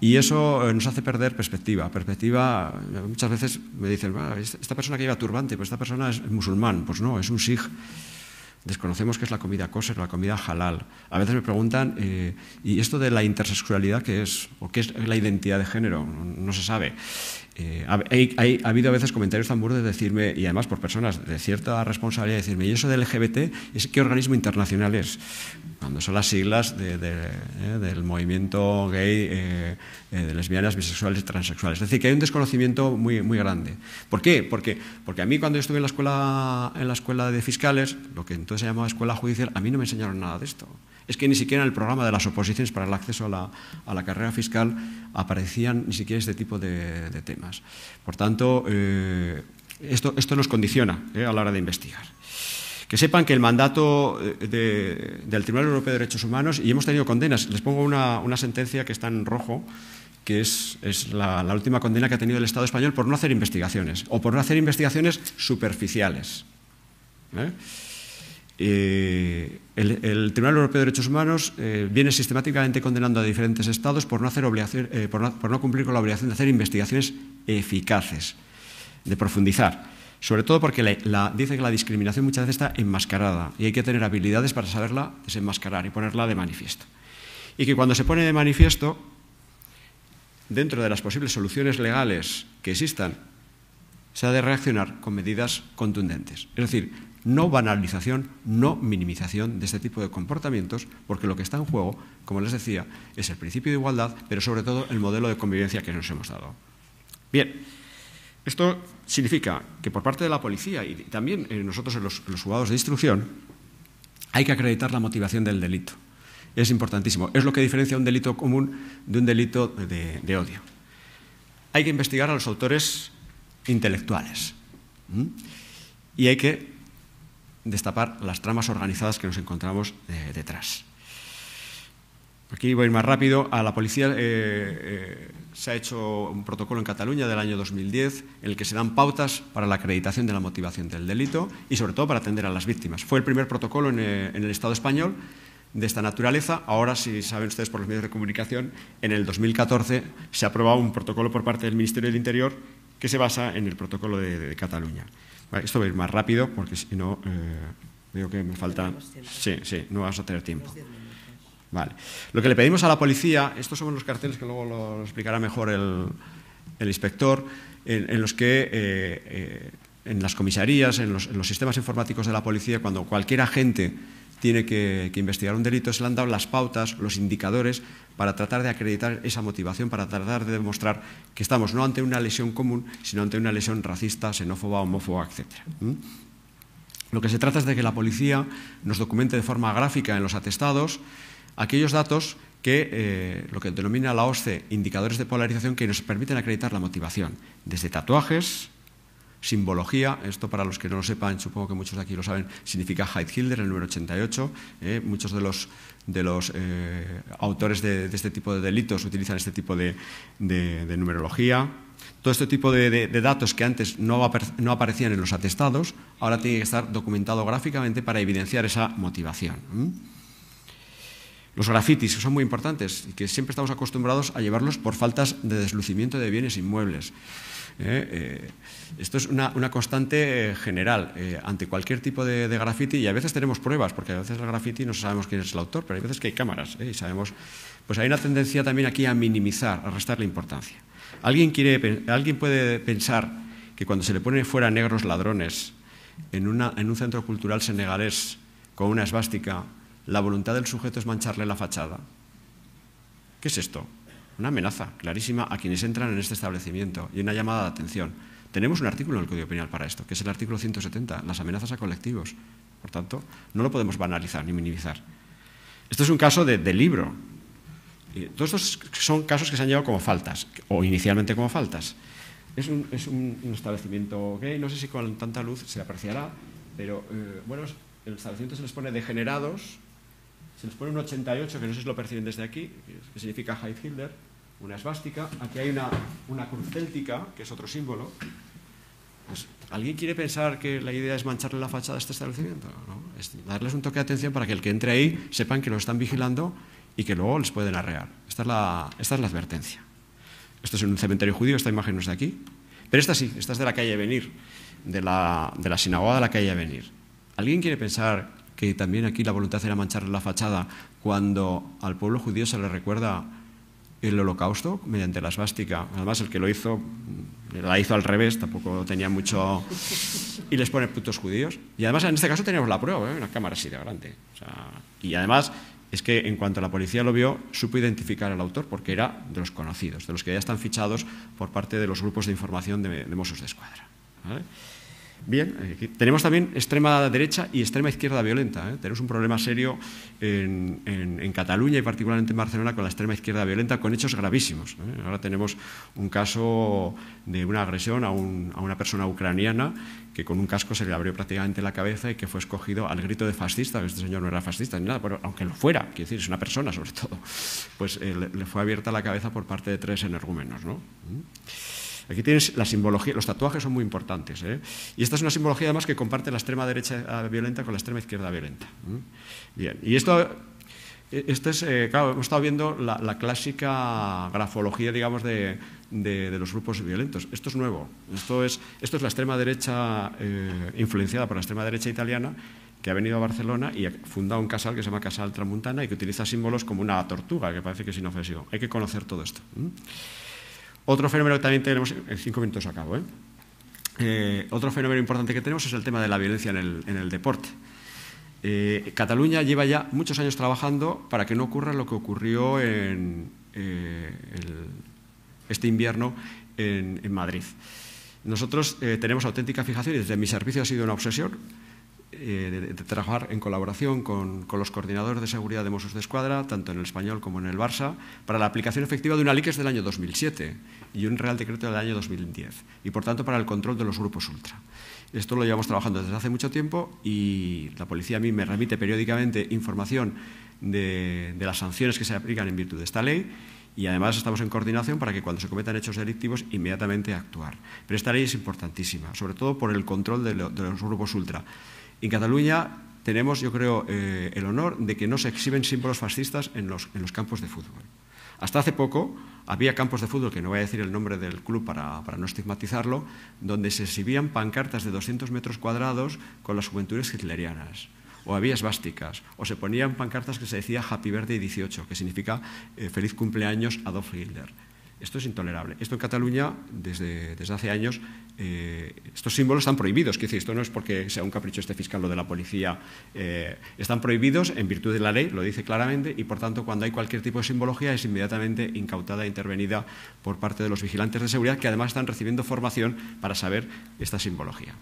Y eso eh, nos hace perder perspectiva. Perspectiva, muchas veces me dicen, ah, esta persona que lleva turbante, pues esta persona es musulmán, pues no, es un sikh. Desconocemos qué es la comida kosher, la comida halal. A veces me preguntan, eh, ¿y esto de la intersexualidad qué es? ¿O qué es la identidad de género? No, se sabe. Eh, hay, ha habido a veces comentarios tan burdos de decirme, y además por personas de cierta responsabilidad, decirme, ¿y eso del LGBT? ¿Qué organismo internacional es? cuando son las siglas eh, del movimiento gay, eh, eh, de lesbianas, bisexuales y transexuales. Es decir, que hay un desconocimiento muy, muy grande. ¿Por qué? Porque, porque a mí cuando yo estuve en la, escuela, en la escuela de fiscales, lo que entonces se llamaba escuela judicial, a mí no me enseñaron nada de esto. Es que ni siquiera en el programa de las oposiciones para el acceso a la, carrera fiscal aparecían ni siquiera este tipo de, de temas. Por tanto, esto, esto nos condiciona a la hora de investigar que sepan que el mandato eh, del Tribunal Europeo de Derechos Humanos, y hemos tenido condenas, les pongo una, sentencia que está en rojo, que es, la, última condena que ha tenido el Estado español por no hacer investigaciones, o por no hacer investigaciones superficiales. ¿eh? Eh, el, Tribunal Europeo de Derechos Humanos viene sistemáticamente condenando a diferentes estados por no cumplir con la obligación de hacer investigaciones eficaces, de profundizar. Sobre todo porque la, dice que la discriminación muchas veces está enmascarada y hay que tener habilidades para saberla desenmascarar y ponerla de manifiesto. Y que cuando se pone de manifiesto, dentro de las posibles soluciones legales que existan, se ha de reaccionar con medidas contundentes. Es decir, no banalización, no minimización de este tipo de comportamientos, porque lo que está en juego, como les decía, es el principio de igualdad, pero sobre todo el modelo de convivencia que nos hemos dado. Bien. Esto significa que por parte de la policía y también eh, nosotros los, los de instrucción hay que acreditar la motivación del delito. Es importantísimo. Es lo que diferencia un delito común de un delito de, odio. Hay que investigar a los autores intelectuales y hay que destapar las tramas organizadas que nos encontramos eh, detrás aquí voy a ir más rápido, a la policía eh, eh, se ha hecho un protocolo en Cataluña del año 2010 en el que se dan pautas para la acreditación de la motivación del delito y sobre todo para atender a las víctimas. Fue el primer protocolo en, eh, el Estado español de esta naturaleza. Ahora, si saben ustedes por los medios de comunicación, en el 2014 se ha aprobado un protocolo por parte del Ministerio del Interior que se basa en el protocolo de, Cataluña. esto voy a ir más rápido porque si no, veo que me falta... Sí, sí, no vas a tener tiempo. Lo que le pedimos a la policía, estos son los carteles que luego lo explicará mejor el, inspector, en, los que eh, eh, en las comisarías, en los, sistemas informáticos de la policía, cuando cualquier agente tiene que, investigar un delito, se le han dado las pautas, los indicadores para tratar de acreditar esa motivación, para tratar de demostrar que estamos no ante una lesión común, sino ante una lesión racista, xenófoba, homófoba, etc. Lo que se trata es de que la policía nos documente de forma gráfica en los atestados, aquellos datos que eh, lo que denomina la OSCE indicadores de polarización que nos permiten acreditar la motivación, desde tatuajes, simbología, esto para los que no lo sepan, supongo que muchos de aquí lo saben, significa en el número 88, eh, muchos de los, de los eh, autores de, este tipo de delitos utilizan este tipo de, numerología. Todo este tipo de, datos que antes no, aparecían en los atestados, ahora tiene que estar documentado gráficamente para evidenciar esa motivación. Los grafitis, que son muy importantes y que siempre estamos acostumbrados a llevarlos por faltas de deslucimiento de bienes inmuebles. ¿eh? Eh, esto es una, constante eh, general ante cualquier tipo de, de, grafiti y a veces tenemos pruebas, porque a veces el grafiti no sabemos quién es el autor, pero hay veces que hay cámaras y sabemos. Pues hay una tendencia también aquí a minimizar, a restar la importancia. ¿Alguien, quiere, alguien puede pensar que cuando se le ponen fuera negros ladrones en, en un centro cultural senegalés con una esvástica la voluntad del sujeto es mancharle la fachada. ¿Qué es esto? Una amenaza clarísima a quienes entran en este establecimiento y una llamada de atención. Tenemos un artículo en el Código Penal para esto, que es el artículo 170, las amenazas a colectivos. Por tanto, no lo podemos banalizar ni minimizar. Esto es un caso de, libro. todos estos son casos que se han llevado como faltas, o inicialmente como faltas. Es un, establecimiento gay, no sé si con tanta luz se apreciará, pero eh, bueno, el establecimiento se les pone degenerados, se nos pone un 88, que no sé si lo perciben desde aquí, que significa Heidhilder, una esvástica. Aquí hay una, una cruz céltica, que es otro símbolo. Pues, ¿Alguien quiere pensar que la idea es mancharle la fachada a este establecimiento? Es darles un toque de atención para que el que entre ahí sepan que lo están vigilando y que luego les pueden arrear. Esta es la, esta es la advertencia. Esto es en un cementerio judío, esta imagen no es de aquí. Pero esta sí, esta es de la calle Venir, de la, de la sinagoga de la calle Venir. ¿Alguien quiere pensar que también aquí la voluntad era manchar la fachada, cuando al pueblo judío se le recuerda el holocausto mediante la esvástica. Además, el que lo hizo, mm, la hizo al revés, tampoco tenía mucho... Y les pone putos judíos. Y además, en este caso tenemos la prueba, ¿eh? una cámara así de grande. y además, es que en cuanto la policía lo vio, supo identificar al autor porque era de los conocidos, de los que ya están fichados por parte de los grupos de información de, de Mossos de Escuadra. Bien, tenemos también extrema derecha y extrema izquierda violenta. ¿eh? Tenemos un problema serio en, en, Cataluña y particularmente en Barcelona con la extrema izquierda violenta, con hechos gravísimos. ¿eh? Ahora tenemos un caso de una agresión a, un, a una persona ucraniana que con un casco se le abrió prácticamente la cabeza y que fue escogido al grito de fascista, que este señor no era fascista ni nada, pero aunque lo fuera, quiero decir, es una persona sobre todo, pues eh, le, fue abierta la cabeza por parte de tres energúmenos. ¿no? Aquí tienes la simbología, los tatuajes son muy importantes. ¿eh? Y esta es una simbología además que comparte la extrema derecha ah, violenta con la extrema izquierda violenta. Bien, y esto este es, eh, claro, hemos estado viendo la, clásica grafología, digamos, de, de, los grupos violentos. Esto es nuevo. Esto es, esto es la extrema derecha, eh, influenciada por la extrema derecha italiana, que ha venido a Barcelona y ha fundado un casal que se llama Casal Tramuntana y que utiliza símbolos como una tortuga, que parece que es inofensivo. Hay que conocer todo esto. Otro fenómeno que también tenemos, en cinco minutos acabo, ¿eh? ¿eh? otro fenómeno importante que tenemos es el tema de la violencia en el, deporte. Eh, Cataluña lleva ya muchos años trabajando para que no ocurra lo que ocurrió en, eh, este invierno en, en Madrid. Nosotros tenemos auténtica fijación y desde mi servicio ha sido una obsesión eh, de, trabajar en colaboración con, los coordinadores de seguridad de Mossos de Escuadra, tanto en el español como en el Barça, para la aplicación efectiva de una es del año 2007 y un Real Decreto del año 2010, y por tanto para el control de los grupos ultra. Esto lo llevamos trabajando desde hace mucho tiempo y la policía a mí me remite periódicamente información de, las sanciones que se aplican en virtud de esta ley y además estamos en coordinación para que cuando se cometan hechos delictivos inmediatamente actuar. Pero esta ley es importantísima, sobre todo por el control de los grupos ultra. En Cataluña tenemos, yo creo, eh, el honor de que no se exhiben símbolos fascistas en los, campos de fútbol. Hasta hace poco había campos de fútbol, que no voy a decir el nombre del club para, no estigmatizarlo, donde se exhibían pancartas de 200 metros cuadrados con las juventudes hitlerianas o había esvásticas, o se ponían pancartas que se decía Happy Verde 18, que significa eh, feliz cumpleaños Adolf Hitler. Esto es intolerable. Esto en Cataluña, desde, hace años, eh, estos símbolos están prohibidos. Quiero decir, esto no es porque sea un capricho este fiscal lo de la policía. Eh, están prohibidos en virtud de la ley, lo dice claramente, y por tanto, cuando hay cualquier tipo de simbología, es inmediatamente incautada e intervenida por parte de los vigilantes de seguridad, que además están recibiendo formación para saber esta simbología.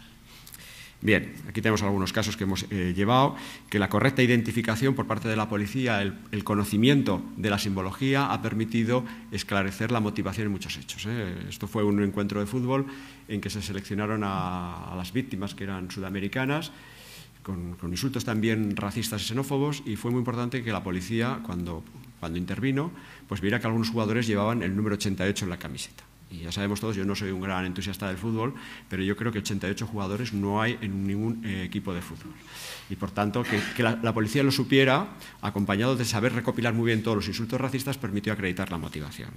Bien, aquí tenemos algunos casos que hemos eh, llevado, que la correcta identificación por parte de la policía, el, conocimiento de la simbología, ha permitido esclarecer la motivación en muchos hechos. ¿eh? Esto fue un encuentro de fútbol en que se seleccionaron a, las víctimas que eran sudamericanas, con, insultos también racistas y xenófobos, y fue muy importante que la policía, cuando, cuando intervino, pues viera que algunos jugadores llevaban el número 88 en la camiseta y ya sabemos todos, yo no soy un gran entusiasta del fútbol, pero yo creo que 88 jugadores no hay en ningún eh, equipo de fútbol. Y por tanto, que, la, policía lo supiera, acompañado de saber recopilar muy bien todos los insultos racistas, permitió acreditar la motivación.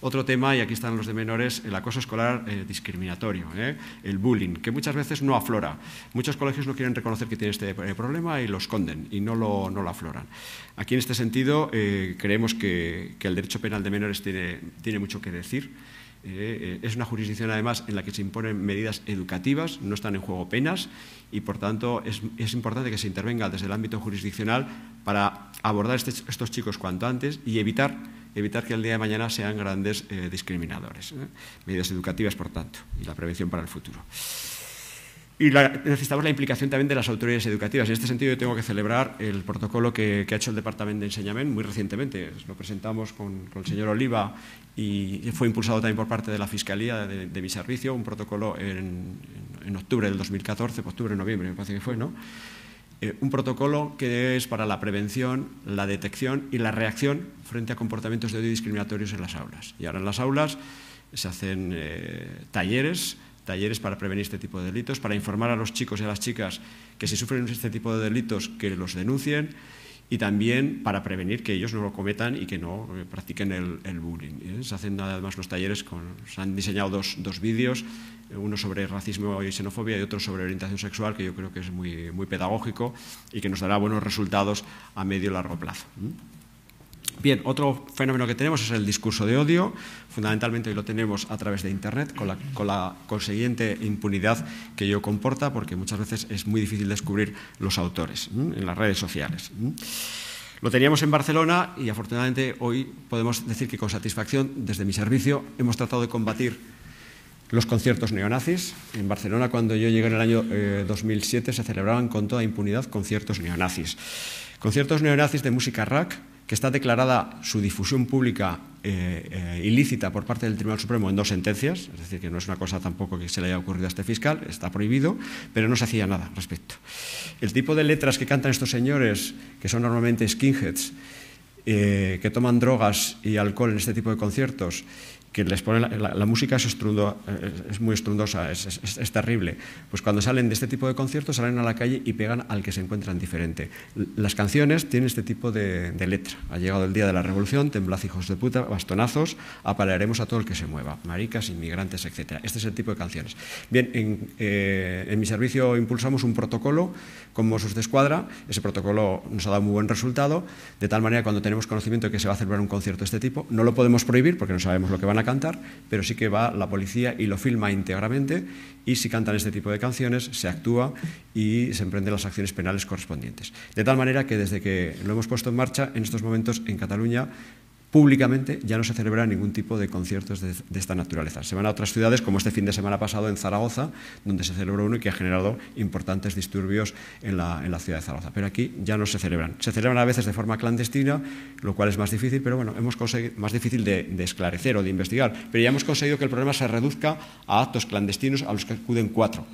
Otro tema, y aquí están los de menores, el acoso escolar eh, discriminatorio, ¿eh? el bullying, que muchas veces no aflora. Muchos colegios no quieren reconocer que tiene este problema y lo esconden y no lo, afloran. Aquí, en este sentido, creemos que, el derecho penal de menores tiene mucho que decir eh, eh, es una jurisdicción, además, en la que se imponen medidas educativas, no están en juego penas, y, por tanto, es, importante que se intervenga desde el ámbito jurisdiccional para abordar este estos chicos cuanto antes y evitar, evitar que el día de mañana sean grandes eh, discriminadores. Medidas educativas, por tanto, y la prevención para el futuro. Y necesitamos la implicación también de las autoridades educativas. En este sentido, yo tengo que celebrar el protocolo que, ha hecho el Departamento de Enseñamiento muy recientemente. Lo presentamos con, el señor Oliva y fue impulsado también por parte de la Fiscalía de, mi servicio, un protocolo en, octubre del 2014, octubre, noviembre, me parece que fue, ¿no? Eh, un protocolo que es para la prevención, la detección y la reacción frente a comportamientos de odio discriminatorios en las aulas. Y ahora en las aulas se hacen eh, talleres talleres para prevenir este tipo de delitos, para informar a los chicos y a las chicas que si sufren este tipo de delitos que los denuncien y también para prevenir que ellos no lo cometan y que no eh, practiquen el, bullying. ¿eh? Se hacen además los talleres, se han diseñado dos, vídeos, eh, uno sobre racismo y xenofobia y otro sobre orientación sexual, que yo creo que es muy, muy pedagógico y que nos dará buenos resultados a medio y largo plazo. Bien, otro fenómeno que tenemos es el discurso de odio. Fundamentalmente hoy lo tenemos a través de Internet, con la, consiguiente impunidad que ello comporta, porque muchas veces es muy difícil descubrir los autores en las redes sociales. Lo teníamos en Barcelona y afortunadamente hoy podemos decir que con satisfacción, desde mi servicio, hemos tratado de combatir los conciertos neonazis. En Barcelona, cuando yo llegué en el año 2007, eh, se celebraban con toda impunidad conciertos neonazis. Conciertos neonazis de música rack, que está declarada su difusión pública eh, eh, ilícita por parte del Tribunal Supremo en dos sentencias, es decir, que no es una cosa tampoco que se le haya ocurrido a este fiscal, está prohibido, pero no se hacía nada al respecto. El tipo de letras que cantan estos señores, que son normalmente skinheads, eh, que toman drogas y alcohol en este tipo de conciertos, que les pone la, música es, eh, es muy estrundosa, es, terrible. Pues cuando salen de este tipo de conciertos salen a la calle y pegan al que se encuentran diferente. Las canciones tienen este tipo de, letra. Ha llegado el día de la revolución, temblad hijos de puta, bastonazos, apalearemos a todo el que se mueva, maricas, inmigrantes, etc. Este es el tipo de canciones. Bien, en, eh, mi servicio impulsamos un protocolo con Mossos de Escuadra. Ese protocolo nos ha dado muy buen resultado, de tal manera cuando tenemos conocimiento de que se va a celebrar un concierto de este tipo, no lo podemos prohibir porque no sabemos lo que van a cantar, pero sí que va la policía y lo filma íntegramente y si cantan este tipo de canciones se actúa y se emprenden las acciones penales correspondientes. De tal manera que desde que lo hemos puesto en marcha, en estos momentos en Cataluña públicamente ya no se celebra ningún tipo de conciertos de, esta naturaleza. Se van a otras ciudades, como este fin de semana pasado en Zaragoza, donde se celebró uno y que ha generado importantes disturbios en la, ciudad de Zaragoza. Pero aquí ya no se celebran. Se celebran a veces de forma clandestina, lo cual es más difícil, pero bueno, hemos conseguido, más difícil de, de esclarecer o de investigar. Pero ya hemos conseguido que el problema se reduzca a actos clandestinos a los que acuden cuatro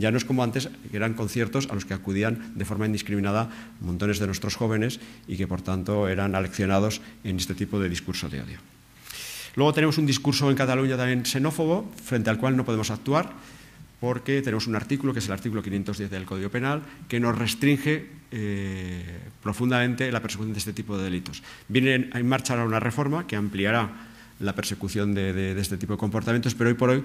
ya no es como antes, que eran conciertos a los que acudían de forma indiscriminada montones de nuestros jóvenes y que por tanto eran aleccionados en este tipo de discurso de odio. Luego tenemos un discurso en Cataluña también xenófobo, frente al cual no podemos actuar porque tenemos un artículo, que es el artículo 510 del Código Penal, que nos restringe eh, profundamente la persecución de este tipo de delitos. Viene en marcha ahora una reforma que ampliará la persecución de, este tipo de comportamientos, pero hoy por hoy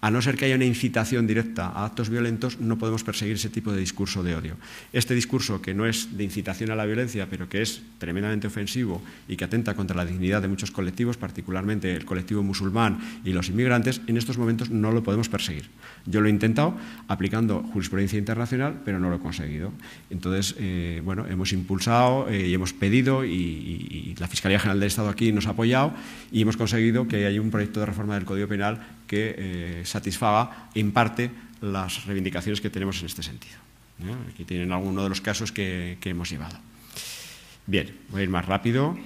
a no ser que haya una incitación directa a actos violentos, no podemos perseguir ese tipo de discurso de odio. Este discurso, que no es de incitación a la violencia, pero que es tremendamente ofensivo y que atenta contra la dignidad de muchos colectivos, particularmente el colectivo musulmán y los inmigrantes, en estos momentos no lo podemos perseguir. Yo lo he intentado aplicando jurisprudencia internacional, pero no lo he conseguido. Entonces, eh, bueno, hemos impulsado eh, y hemos pedido y, y la Fiscalía General del Estado aquí nos ha apoyado y hemos conseguido que haya un proyecto de reforma del Código Penal que eh, satisfaga en parte las reivindicaciones que tenemos en este sentido. ¿eh? Aquí tienen algunos de los casos que, hemos llevado. Bien, voy a ir más rápido.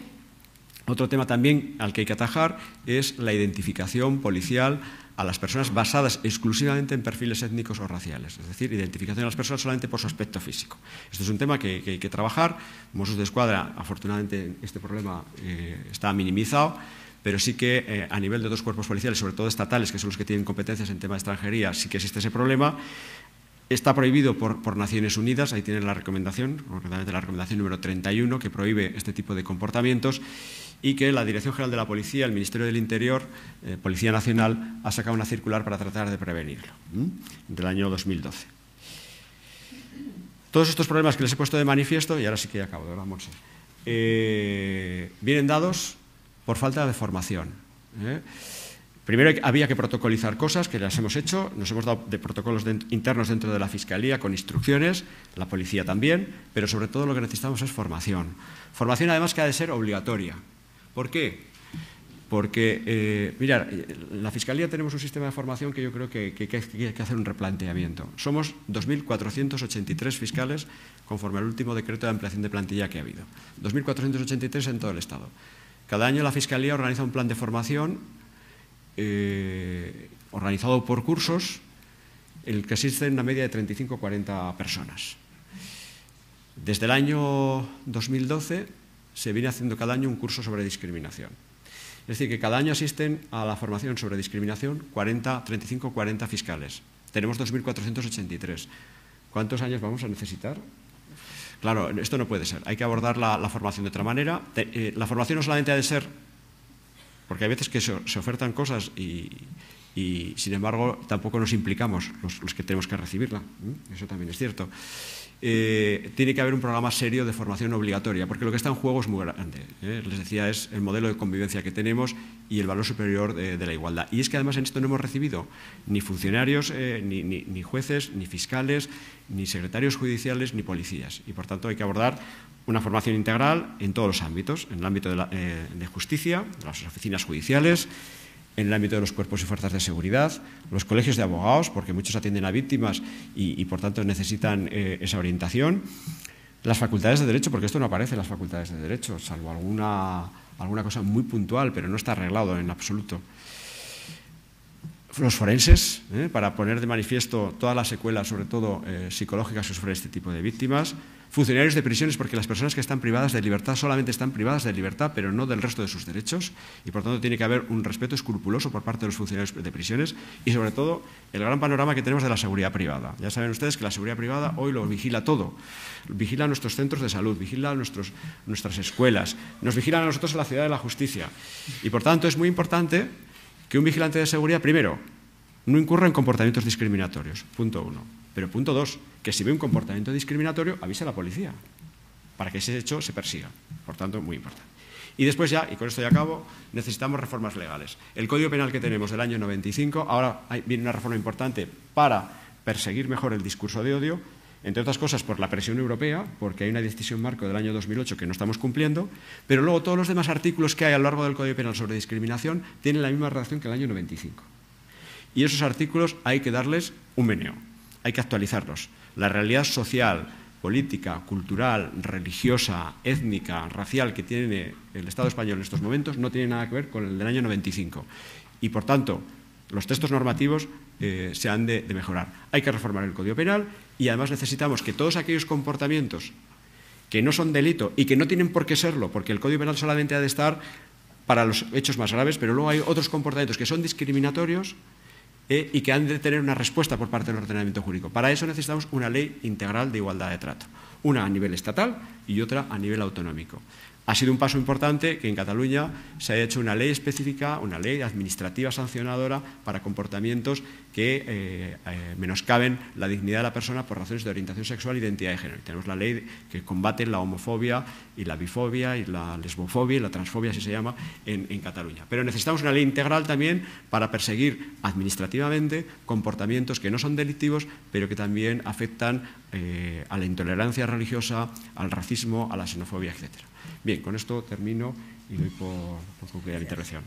Otro tema también al que hay que atajar es la identificación policial a las personas basadas exclusivamente en perfiles étnicos o raciales, es decir, identificación a las personas solamente por su aspecto físico. Esto es un tema que, hay que trabajar. Mossos de Escuadra, afortunadamente, este problema eh, está minimizado pero sí que eh, a nivel de otros cuerpos policiales, sobre todo estatales, que son los que tienen competencias en tema de extranjería, sí que existe ese problema. Está prohibido por, Naciones Unidas, ahí tienen la recomendación, concretamente la recomendación número 31, que prohíbe este tipo de comportamientos y que la Dirección General de la Policía, el Ministerio del Interior, eh, Policía Nacional, ha sacado una circular para tratar de prevenirlo, del año 2012. Todos estos problemas que les he puesto de manifiesto, y ahora sí que ya acabo, ¿verdad, Monse? Eh, vienen dados por falta de formación. ¿eh? Primero había que protocolizar cosas que las hemos hecho, nos hemos dado de protocolos internos dentro de la Fiscalía con instrucciones, la policía también, pero sobre todo lo que necesitamos es formación. Formación además que ha de ser obligatoria. ¿Por qué? Porque, eh, en la Fiscalía tenemos un sistema de formación que yo creo que, que hay que hacer un replanteamiento. Somos 2.483 fiscales conforme al último decreto de ampliación de plantilla que ha habido. 2.483 en todo el Estado. Cada año la Fiscalía organiza un plan de formación eh, organizado por cursos en el que asisten una media de 35 o 40 personas. Desde el año 2012 se viene haciendo cada año un curso sobre discriminación. Es decir, que cada año asisten a la formación sobre discriminación 40, 35 40 fiscales. Tenemos 2.483. ¿Cuántos años vamos a necesitar Claro, esto no puede ser. Hay que abordar la, formación de otra manera. Eh, la formación no solamente ha de ser, porque hay veces que se, ofertan cosas y, sin embargo, tampoco nos implicamos los que tenemos que recibirla. ¿Mm? Eso también es cierto. Eh, tiene que haber un programa serio de formación obligatoria, porque lo que está en juego es muy grande. ¿eh? Les decía, es el modelo de convivencia que tenemos y el valor superior de, la igualdad. Y es que además en esto no hemos recibido ni funcionarios, eh, ni, jueces, ni fiscales, ni secretarios judiciales, ni policías. Y por tanto hay que abordar una formación integral en todos los ámbitos, en el ámbito de, de justicia, de las oficinas judiciales, en el ámbito de los cuerpos y fuerzas de seguridad, los colegios de abogados, porque muchos atienden a víctimas y, por tanto necesitan eh, esa orientación, las facultades de derecho, porque esto no aparece en las facultades de derecho, salvo alguna, alguna cosa muy puntual, pero no está arreglado en absoluto los forenses, ¿eh? para poner de manifiesto todas las secuelas, sobre todo eh, psicológicas, que sufren este tipo de víctimas, funcionarios de prisiones, porque las personas que están privadas de libertad solamente están privadas de libertad, pero no del resto de sus derechos, y por tanto tiene que haber un respeto escrupuloso por parte de los funcionarios de prisiones, y sobre todo el gran panorama que tenemos de la seguridad privada. Ya saben ustedes que la seguridad privada hoy lo vigila todo, vigila nuestros centros de salud, vigila nuestros, nuestras escuelas, nos vigila a nosotros en la ciudad de la justicia, y por tanto es muy importante que un vigilante de seguridad, primero, no incurra en comportamientos discriminatorios, punto uno. Pero punto dos, que si ve un comportamiento discriminatorio, avise a la policía para que ese hecho se persiga. Por tanto, muy importante. Y después ya, y con esto ya acabo, necesitamos reformas legales. El Código Penal que tenemos del año 95, ahora viene una reforma importante para perseguir mejor el discurso de odio, entre otras cosas por la presión europea, porque hay una decisión marco del año 2008 que no estamos cumpliendo, pero luego todos los demás artículos que hay a lo largo del Código Penal sobre discriminación tienen la misma relación que el año 95. Y esos artículos hay que darles un meneo, hay que actualizarlos. La realidad social, política, cultural, religiosa, étnica, racial que tiene el Estado español en estos momentos no tiene nada que ver con el del año 95. Y por tanto, los textos normativos eh, se han de mejorar. Hay que reformar el Código Penal y además necesitamos que todos aquellos comportamientos que no son delito y que no tienen por qué serlo, porque el Código Penal solamente ha de estar para los hechos más graves, pero luego hay otros comportamientos que son discriminatorios eh, y que han de tener una respuesta por parte del ordenamiento jurídico. Para eso necesitamos una ley integral de igualdad de trato, una a nivel estatal y otra a nivel autonómico. Ha sido un paso importante que en Cataluña se haya hecho una ley específica, una ley administrativa sancionadora para comportamientos que eh, eh, menoscaben la dignidad de la persona por razones de orientación sexual e identidad de género. tenemos la ley que combate la homofobia y la bifobia y la lesbofobia y la transfobia, así se llama, en, Cataluña. Pero necesitamos una ley integral también para perseguir administrativamente comportamientos que no son delictivos, pero que también afectan eh, a la intolerancia religiosa, al racismo, a la xenofobia, etcétera. Bien, con esto termino y doy por, concluida la intervención.